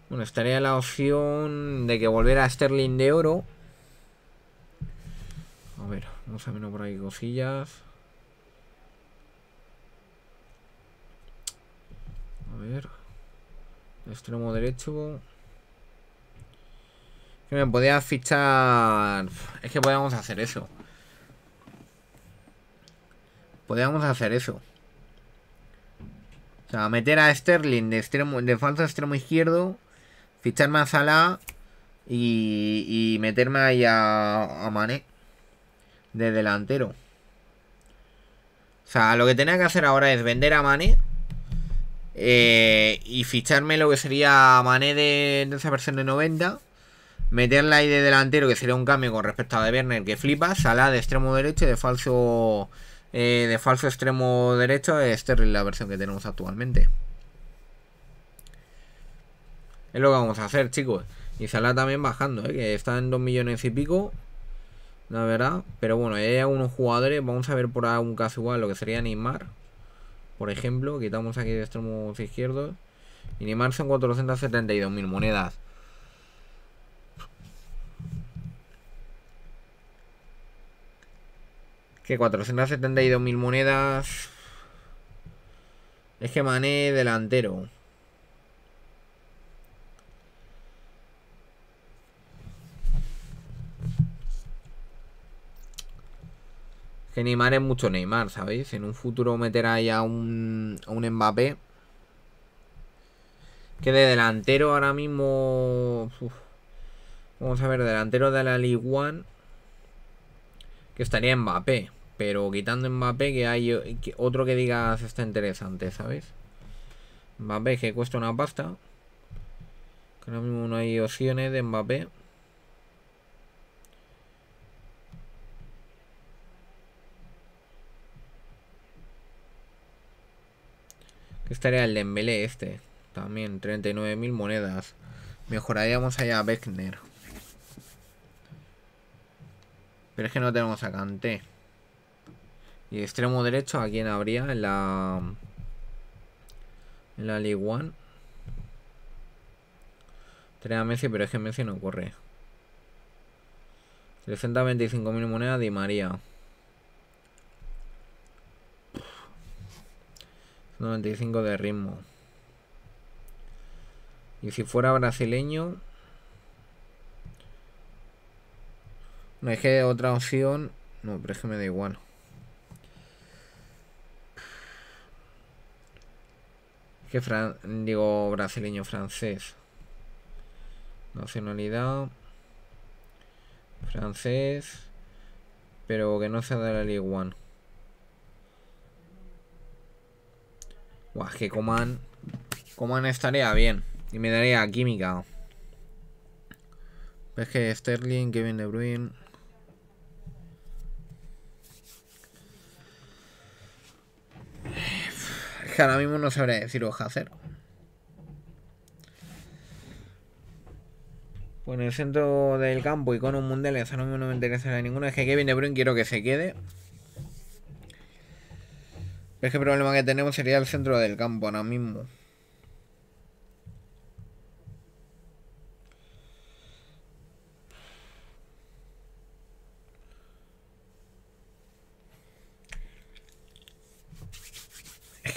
Bueno, estaría la opción de que volviera a Sterling de oro. A ver, vamos a menos por ahí cosillas. A ver. Extremo derecho. Que me podía fichar... Es que podíamos hacer eso. Podíamos hacer eso. O sea, meter a Sterling de, extremo, de falso extremo izquierdo, ficharme a Salah y, y meterme ahí a, Mane. de delantero. O sea, lo que tenía que hacer ahora es vender a Mané eh, y ficharme lo que sería Mané de, de esa versión de 90 Meterla ahí de delantero, que sería un cambio con respecto a De Werner, que flipa. sala de extremo derecho y de falso, eh, de falso extremo derecho. Sterling, la versión que tenemos actualmente. Es lo que vamos a hacer, chicos. Y Salah también bajando, eh, que está en 2 millones y pico. La verdad. Pero bueno, hay algunos jugadores. Vamos a ver por algún caso igual lo que sería Neymar. Por ejemplo, quitamos aquí de extremos izquierdos. Y Neymar son 472.000 monedas. Que 472.000 monedas. Es que Mané delantero. Que Neymar es mucho Neymar, ¿sabéis? En un futuro meterá ya un, un Mbappé. Que de delantero ahora mismo... Vamos a ver, delantero de la League One Que estaría Mbappé. Pero quitando Mbappé, que hay otro que digas ah, está interesante, ¿sabes? Mbappé que cuesta una pasta. Que ahora mismo no hay opciones de Mbappé. Que estaría el Dembélé este. También, 39.000 monedas. Mejoraríamos allá a Beckner. Pero es que no tenemos a y extremo derecho, ¿a quién habría? En la. En la League One. tres a Messi, pero es que Messi no corre. 325.000 monedas de María. 95 de ritmo. Y si fuera brasileño. No es que otra opción. No, pero es que me da igual. Que digo brasileño francés. Nacionalidad. Francés. Pero que no sea de la League One. es que Coman. Coman estaría bien. Y me daría química. Es que Sterling, Kevin De Bruyne. que ahora mismo no sabré deciros qué hacer. En el centro del campo y con un mundial eso no me interesa ninguno. Es que Kevin De Bruyne quiero que se quede. Pero es que el problema que tenemos sería el centro del campo ahora mismo.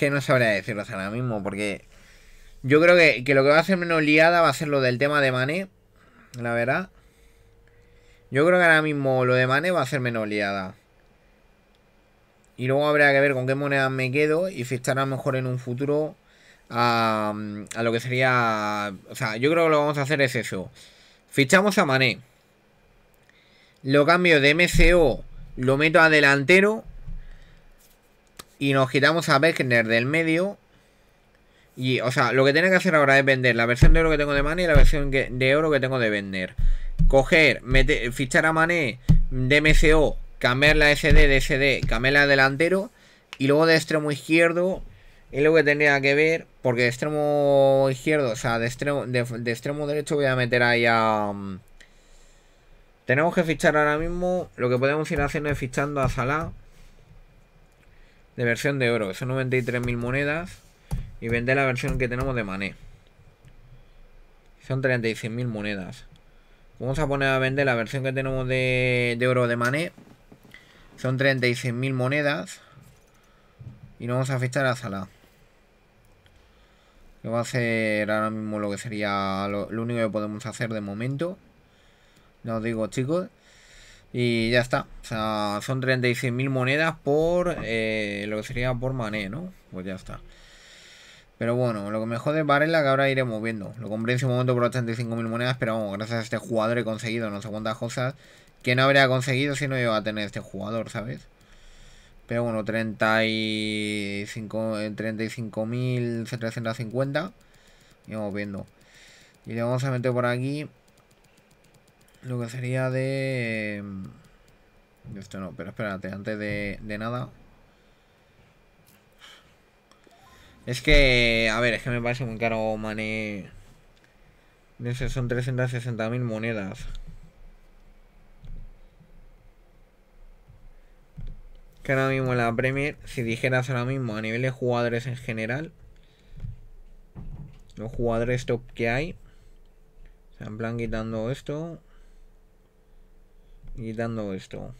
que no sabría decirlo ahora mismo, porque yo creo que, lo que va a ser menos liada va a ser lo del tema de Mané, la verdad. Yo creo que ahora mismo lo de Mané va a ser menos liada. Y luego habrá que ver con qué moneda me quedo y fichar a mejor en un futuro a, a lo que sería... O sea, yo creo que lo que vamos a hacer es eso. Fichamos a Mané. Lo cambio de MCO, lo meto a delantero y nos quitamos a Beckner del medio. Y, o sea, lo que tiene que hacer ahora es vender la versión de oro que tengo de Mane y la versión de oro que tengo de vender. Coger, fichar a Mane de MCO, cambiar la SD de SD, cambiar la delantero. Y luego de extremo izquierdo, es lo que tendría que ver, porque de extremo izquierdo, o sea, de extremo, de, extremo derecho voy a meter ahí a... Mm, tenemos que fichar ahora mismo, lo que podemos ir haciendo es fichando a Salah de versión de oro, que son 93.000 monedas. Y vender la versión que tenemos de mané. Son 36.000 monedas. Vamos a poner a vender la versión que tenemos de, oro de mané. Son 36.000 monedas. Y nos vamos a fichar a sala Que va a hacer ahora mismo lo que sería lo, lo único que podemos hacer de momento. No os digo, chicos. Y ya está. O sea, son 36.000 monedas por eh, lo que sería por mané, ¿no? Pues ya está. Pero bueno, lo que me jode la que ahora iremos viendo Lo compré en su momento por 35.000 monedas, pero vamos, gracias a este jugador he conseguido no sé cuántas cosas que no habría conseguido si no iba a tener este jugador, ¿sabes? Pero bueno, 35.750 35, y eh, vamos viendo. Y le vamos a meter por aquí lo que sería de... Mm, esto no, pero espérate, antes de, de nada... Es que, a ver, es que me parece muy caro Mané. No sé, son 360.000 monedas. Que ahora mismo en la Premier, si dijeras ahora mismo a nivel de jugadores en general, los jugadores top que hay, o sea, en plan quitando esto, y esto.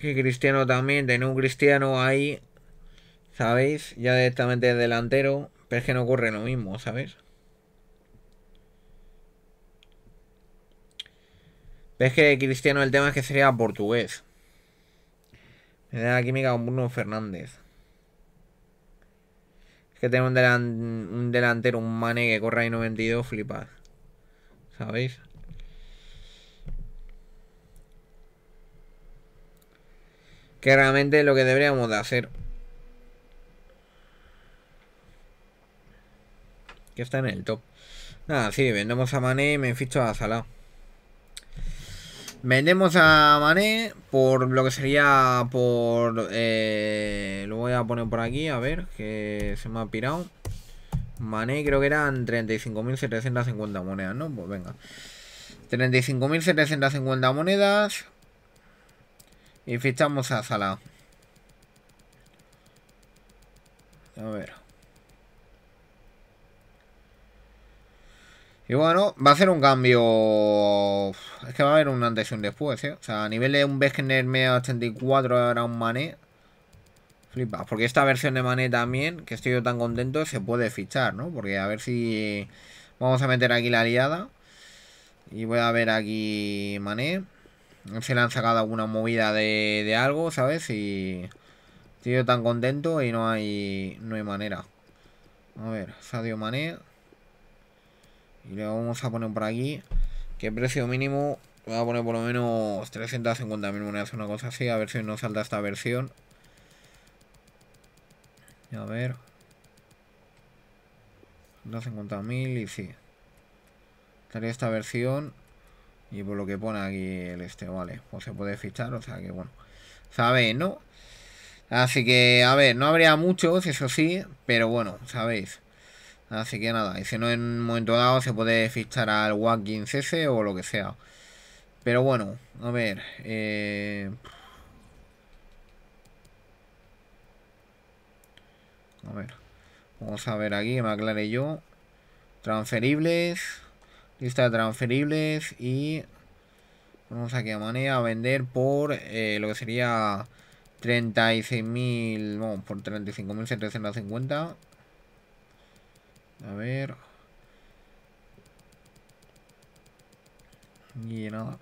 Que cristiano también, tiene un cristiano ahí, ¿sabéis? Ya directamente delantero, pero es que no ocurre lo mismo, sabes Pero que cristiano el tema es que sería portugués. Me da la química con Bruno Fernández que tener un, delantero, un mane que corra y 92, flipad. ¿Sabéis? Que realmente es lo que deberíamos de hacer. Que está en el top. Nada, sí, vendemos a Mane y me ficho a Salah. Vendemos a Mané por lo que sería por... Eh, lo voy a poner por aquí, a ver, que se me ha pirado. Mané creo que eran 35.750 monedas, ¿no? Pues venga. 35.750 monedas. Y fichamos a Salah. A ver. Y bueno, va a ser un cambio... Es que va a haber un antes y un después, ¿eh? O sea, a nivel de un Wegener medio 84 ahora un Mané... Flipa, porque esta versión de Mané también, que estoy yo tan contento, se puede fichar, ¿no? Porque a ver si... Vamos a meter aquí la aliada. Y voy a ver aquí Mané. Se le han sacado alguna movida de, de algo, ¿sabes? Y... Estoy yo tan contento y no hay, no hay manera. A ver, Sadio Mané. Y le vamos a poner por aquí que precio mínimo voy a poner por lo menos 350.000 monedas, una cosa así, a ver si nos salta esta versión. A ver. 250.000 y sí. Estaría esta versión. Y por lo que pone aquí el este, vale. Pues se puede fichar, o sea que bueno. Sabéis, ¿no? Así que, a ver, no habría muchos, eso sí. Pero bueno, sabéis. Así que nada, y si no en un momento dado se puede fichar al Watkins 15S o lo que sea. Pero bueno, a ver. Eh, a ver. Vamos a ver aquí que me aclare yo. Transferibles. Lista de transferibles. Y vamos aquí a manera a vender por eh, lo que sería 36.000. Vamos, por 35.750. A ver. Y nada.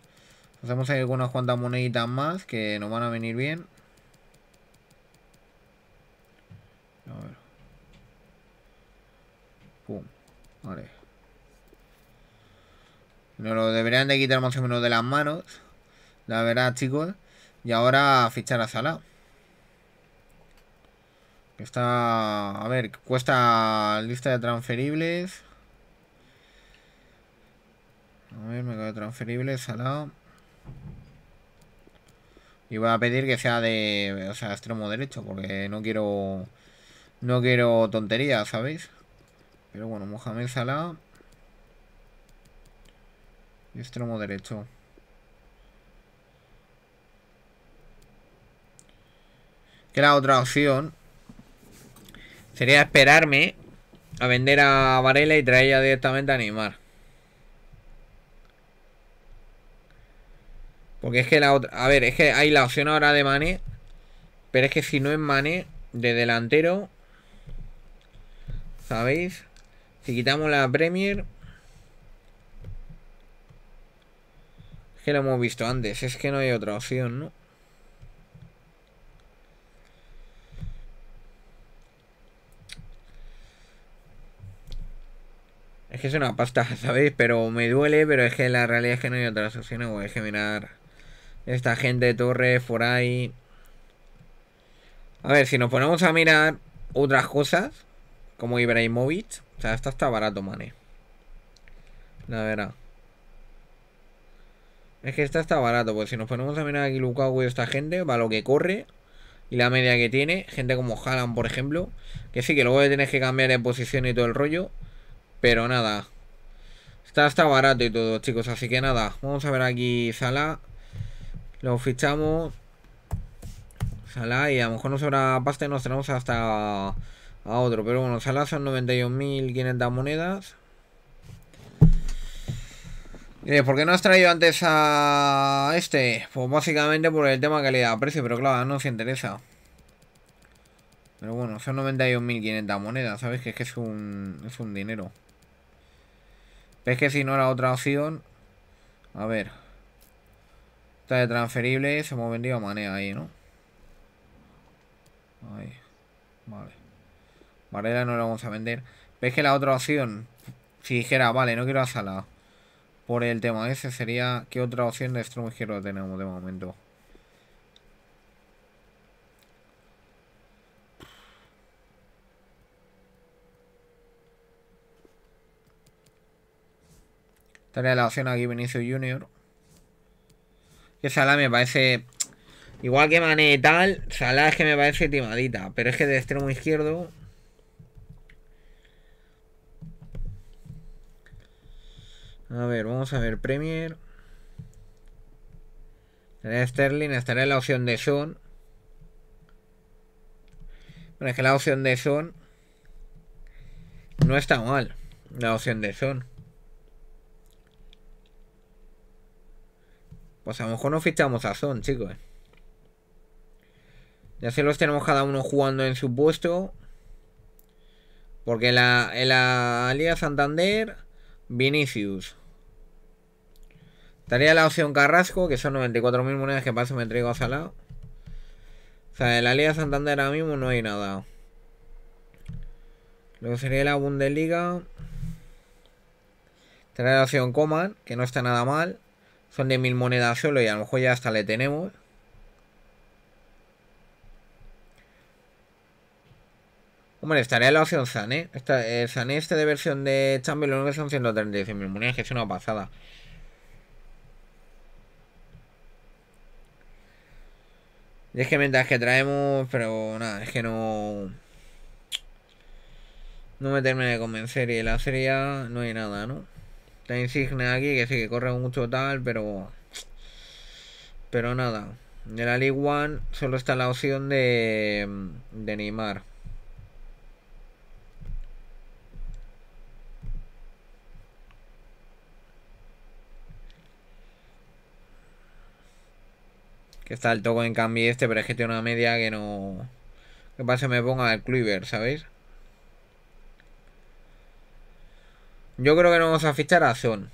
Hacemos ahí algunas cuantas moneditas más que nos van a venir bien. A ver. Pum. Vale. Nos lo deberían de quitar más o menos de las manos. La verdad, chicos. Y ahora fichar a sala. Está... A ver, cuesta lista de transferibles. A ver, me de transferibles, al Y voy a pedir que sea de... O sea, extremo derecho, porque no quiero... No quiero tonterías, ¿sabéis? Pero bueno, Mohamed Salah. Y extremo derecho. Que era otra opción Sería esperarme a vender a Varela y traerla directamente a Neymar. Porque es que la otra... A ver, es que hay la opción ahora de Mane Pero es que si no es Mane de delantero... ¿Sabéis? Si quitamos la Premier... Es que lo hemos visto antes. Es que no hay otra opción, ¿no? Es que es una pasta, ¿sabéis? Pero me duele, pero es que la realidad es que no hay otra opciones, Es que mirar esta gente de torre, por ahí. A ver, si nos ponemos a mirar otras cosas, como Ibrahimovic, o sea, esta está barato, mané. La verdad. Es que esta está barato, pues si nos ponemos a mirar aquí Lukaku y esta gente, va lo que corre y la media que tiene, gente como Haaland, por ejemplo, que sí que luego le tienes que cambiar de posición y todo el rollo. Pero nada. Está, hasta barato y todo, chicos. Así que nada. Vamos a ver aquí Sala. Lo fichamos. Sala. Y a lo mejor no sobra pasta y nos tenemos hasta a otro. Pero bueno, Sala son 91.500 monedas. Eh, ¿por qué no has traído antes a este? Pues básicamente por el tema calidad-precio, pero claro, no se interesa. Pero bueno, son 91.500 monedas, ¿sabes? Que es que es un, es un dinero. Es que si no la otra opción. A ver. Está de transferible. Se hemos vendido a Mané ahí, ¿no? Ahí. Vale. Varela no la vamos a vender. Ves que la otra opción. Si dijera, vale, no quiero a Por el tema ese sería. ¿Qué otra opción de extremo tenemos de momento? Estaría la opción aquí Vinicius Junior. Que Salah me parece... Igual que Manetal y tal, es que me parece timadita. Pero es que de extremo izquierdo... A ver, vamos a ver Premier. Sterling, estaría la opción de Son. Bueno, es que la opción de Son no está mal. La opción de Son. Pues a lo mejor no fichamos a Son, chicos. Ya se los tenemos cada uno jugando en su puesto. Porque en la, Liga Santander, Vinicius. Estaría la opción Carrasco, que son 94.000 monedas que paso me traigo a Salado. O sea, en la Liga Santander ahora mismo no hay nada. Luego sería la Bundesliga. tendría la opción Coman, que no está nada mal. Son de mil monedas solo y a lo mejor ya hasta le tenemos. Hombre, estaría la opción Sané. ¿eh? el Sané este de versión de Chamberlain son mil monedas, que es una pasada. Y es que mientras que traemos, pero nada, es que no... No me termine de convencer y la serie ya no hay nada, ¿no? la insignia aquí, que sí, que corre mucho tal, pero... Pero nada, en la League One solo está la opción de, de Neymar. Que está el toco en cambio este, pero es que tiene una media que no... Que pasa me ponga el Cleaver, ¿sabéis? Yo creo que nos vamos a fichar a Son.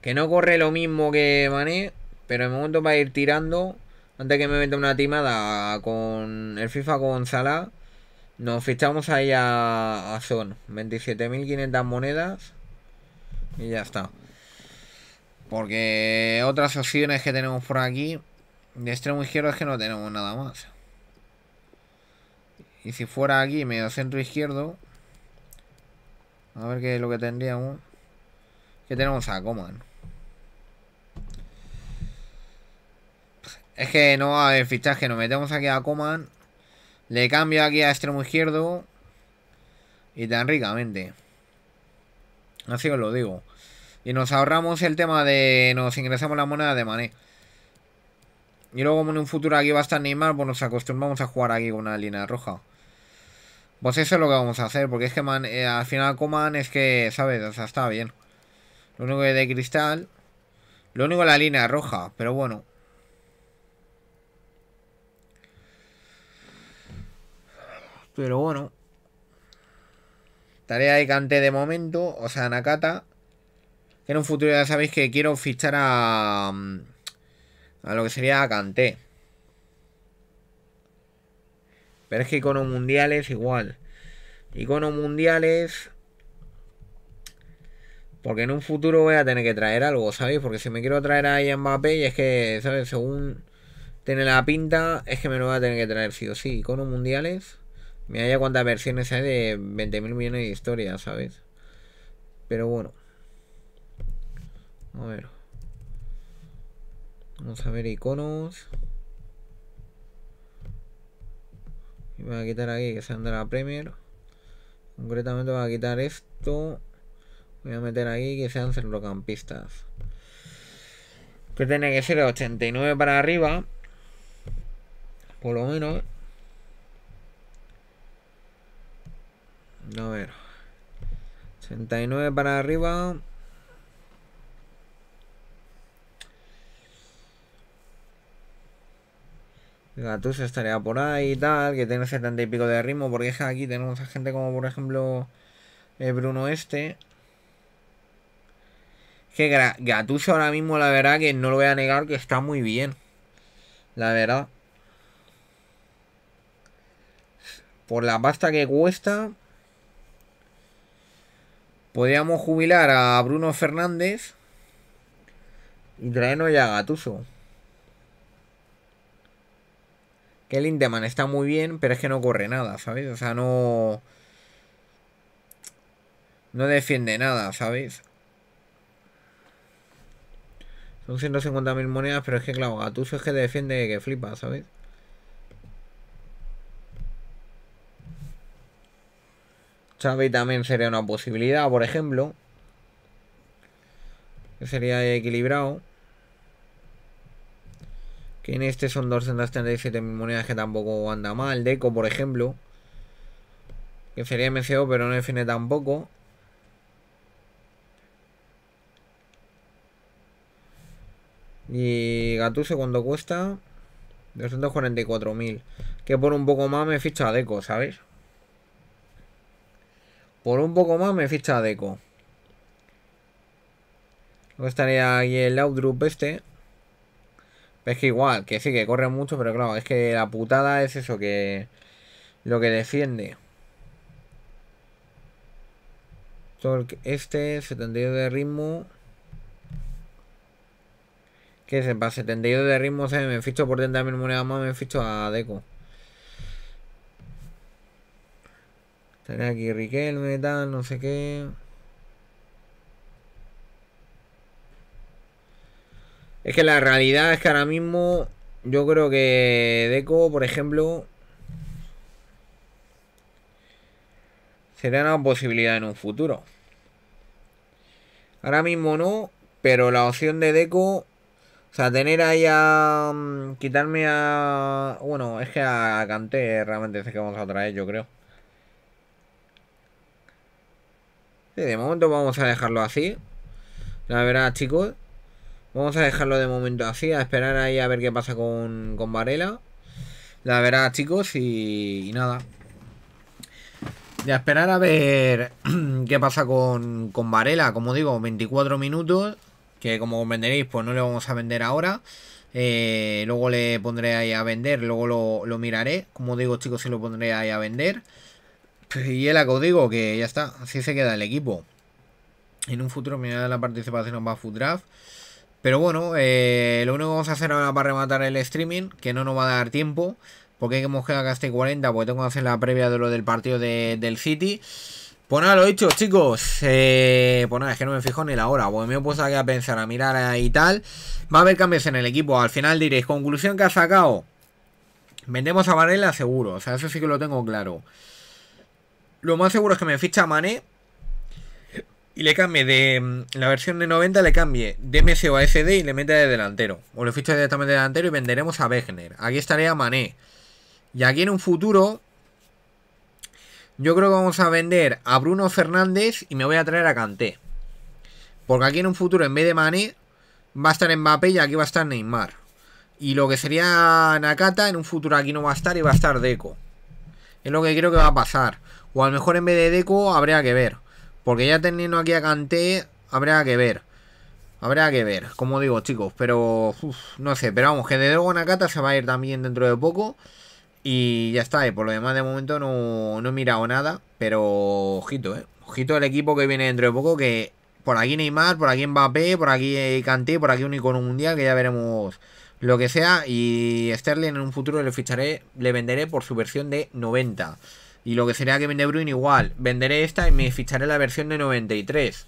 Que no corre lo mismo que Mané. Pero el momento a ir tirando. Antes que me meta una timada con el FIFA con Salah. Nos fichamos ahí a, a Son. 27.500 monedas. Y ya está. Porque otras opciones que tenemos por aquí. De extremo izquierdo es que no tenemos nada más. Y si fuera aquí, medio centro izquierdo. A ver qué es lo que tendríamos. Que tenemos a Coman? Es que no va a haber fichaje. Nos metemos aquí a Coman. Le cambio aquí a extremo izquierdo. Y tan ricamente. Así os lo digo. Y nos ahorramos el tema de... Nos ingresamos la moneda de mané. Y luego como en un futuro aquí va a estar Neymar, pues nos acostumbramos a jugar aquí con una línea roja. Pues eso es lo que vamos a hacer, porque es que eh, al final Coman es que, ¿sabes? O sea, está bien. Lo único que de cristal... Lo único la línea roja, pero bueno. Pero bueno. Tarea de Cante de momento, o sea, Nakata. Que en un futuro ya sabéis que quiero fichar a... Mm, a lo que sería Kanté. Pero es que iconos mundiales igual. Iconos mundiales. Porque en un futuro voy a tener que traer algo, ¿sabéis? Porque si me quiero traer ahí a Mbappé, y es que, ¿sabes? Según tiene la pinta, es que me lo voy a tener que traer sí o sí. iconos mundiales. Mira ya cuántas versiones hay de 20.000 millones de historias, ¿sabes? Pero bueno. A ver. Vamos a ver iconos. voy a quitar aquí que sean de la Premier concretamente voy a quitar esto voy a meter aquí que sean centrocampistas que tiene que ser 89 para arriba por lo menos a ver 89 para arriba Gatuso estaría por ahí y tal, que tiene setenta y pico de ritmo, porque es que aquí tenemos a gente como por ejemplo eh, Bruno este. Que Gatuso ahora mismo la verdad que no lo voy a negar que está muy bien. La verdad. Por la pasta que cuesta. Podríamos jubilar a Bruno Fernández. Y traernos ya a Gatuso. que Inteman está muy bien, pero es que no corre nada, ¿sabes? O sea, no... No defiende nada, ¿sabes? Son 150.000 monedas, pero es que, claro, Gatuso es que defiende que flipa, ¿sabes? Xavi también sería una posibilidad, por ejemplo. Que sería equilibrado. Que en este son mil monedas que tampoco anda mal. Deco, por ejemplo. Que sería MCO, pero no define tampoco. Y Gatuso, ¿cuánto cuesta? 244.000. Que por un poco más me ficha a Deco, ¿sabes? Por un poco más me ficha a Deco. Luego estaría ahí el outdrop este es que igual, que sí, que corre mucho, pero claro, es que la putada es eso, que lo que defiende. Torque este, 72 de ritmo. Que sepa, 72 de ritmo, o me ficho por 30.000 monedas más, me ficho a Deco. Tenés aquí Riquelme, tal, no sé qué. Es que la realidad es que ahora mismo yo creo que Deco, por ejemplo, sería una posibilidad en un futuro. Ahora mismo no, pero la opción de Deco, o sea, tener ahí a mm, quitarme a bueno, es que a Canté realmente es que vamos a traer, yo creo. de momento vamos a dejarlo así. La verdad, chicos. Vamos a dejarlo de momento así, a esperar ahí a ver qué pasa con, Varela. La verá, chicos, y, nada. De esperar a ver qué pasa con, Varela. Como digo, 24 minutos. Que como venderéis pues no le vamos a vender ahora. Eh, luego le pondré ahí a vender. Luego lo, miraré. Como digo, chicos, si lo pondré ahí a vender. Y el que digo que ya está. Así se queda el equipo. En un futuro me la participación en Bafu Draft. Pero bueno, eh, lo único que vamos a hacer ahora para rematar el streaming, que no nos va a dar tiempo, porque hemos quedado hasta 40, porque tengo que hacer la previa de lo del partido del City. Pues nada, lo dicho, chicos. Eh, pues nada, es que no me fijo ni la hora. Porque me he puesto aquí a pensar, a mirar y tal. Va a haber cambios en el equipo. Al final diréis, conclusión que ha sacado. Vendemos a Varela seguro. O sea, eso sí que lo tengo claro. Lo más seguro es que me ficha Mané y le cambie de mm, la versión de 90 le cambie de Messi a SD y le mete de delantero. O le ficha directamente de delantero y venderemos a Wegner. Aquí estaría Mané. Y aquí en un futuro yo creo que vamos a vender a Bruno Fernández y me voy a traer a Kanté. Porque aquí en un futuro en vez de Mané va a estar Mbappé y aquí va a estar Neymar. Y lo que sería Nakata en un futuro aquí no va a estar y va a estar Deco. Es lo que creo que va a pasar. O a lo mejor en vez de Deco habría que ver. Porque ya teniendo aquí a Canté, habrá que ver. Habrá que ver, como digo, chicos. Pero, no sé. Pero vamos, que de luego Nakata se va a ir también dentro de poco. Y ya está. Y por lo demás, de momento no, he mirado nada. Pero, ojito, eh. Ojito el equipo que viene dentro de poco. Que por aquí Neymar, por aquí Mbappé, por aquí eh, Kanté, por aquí un icono mundial. Que ya veremos lo que sea. Y Sterling en un futuro le ficharé, le venderé por su versión de 90. Y lo que sería que vende Bruyne igual. Venderé esta y me ficharé la versión de 93.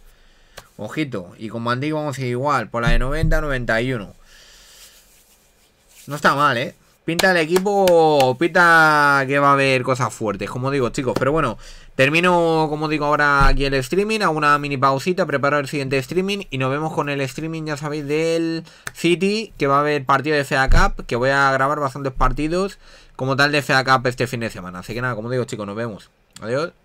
Ojito. Y han dicho, vamos a ir igual. Por la de 90 91. No está mal, ¿eh? Pinta el equipo, pinta que va a haber cosas fuertes, como digo, chicos. Pero bueno, termino, como digo, ahora aquí el streaming. Hago una mini pausita, preparo el siguiente streaming. Y nos vemos con el streaming, ya sabéis, del City, que va a haber partido de FA Cup. Que voy a grabar bastantes partidos como tal de FA este fin de semana. Así que nada, como digo chicos, nos vemos. Adiós.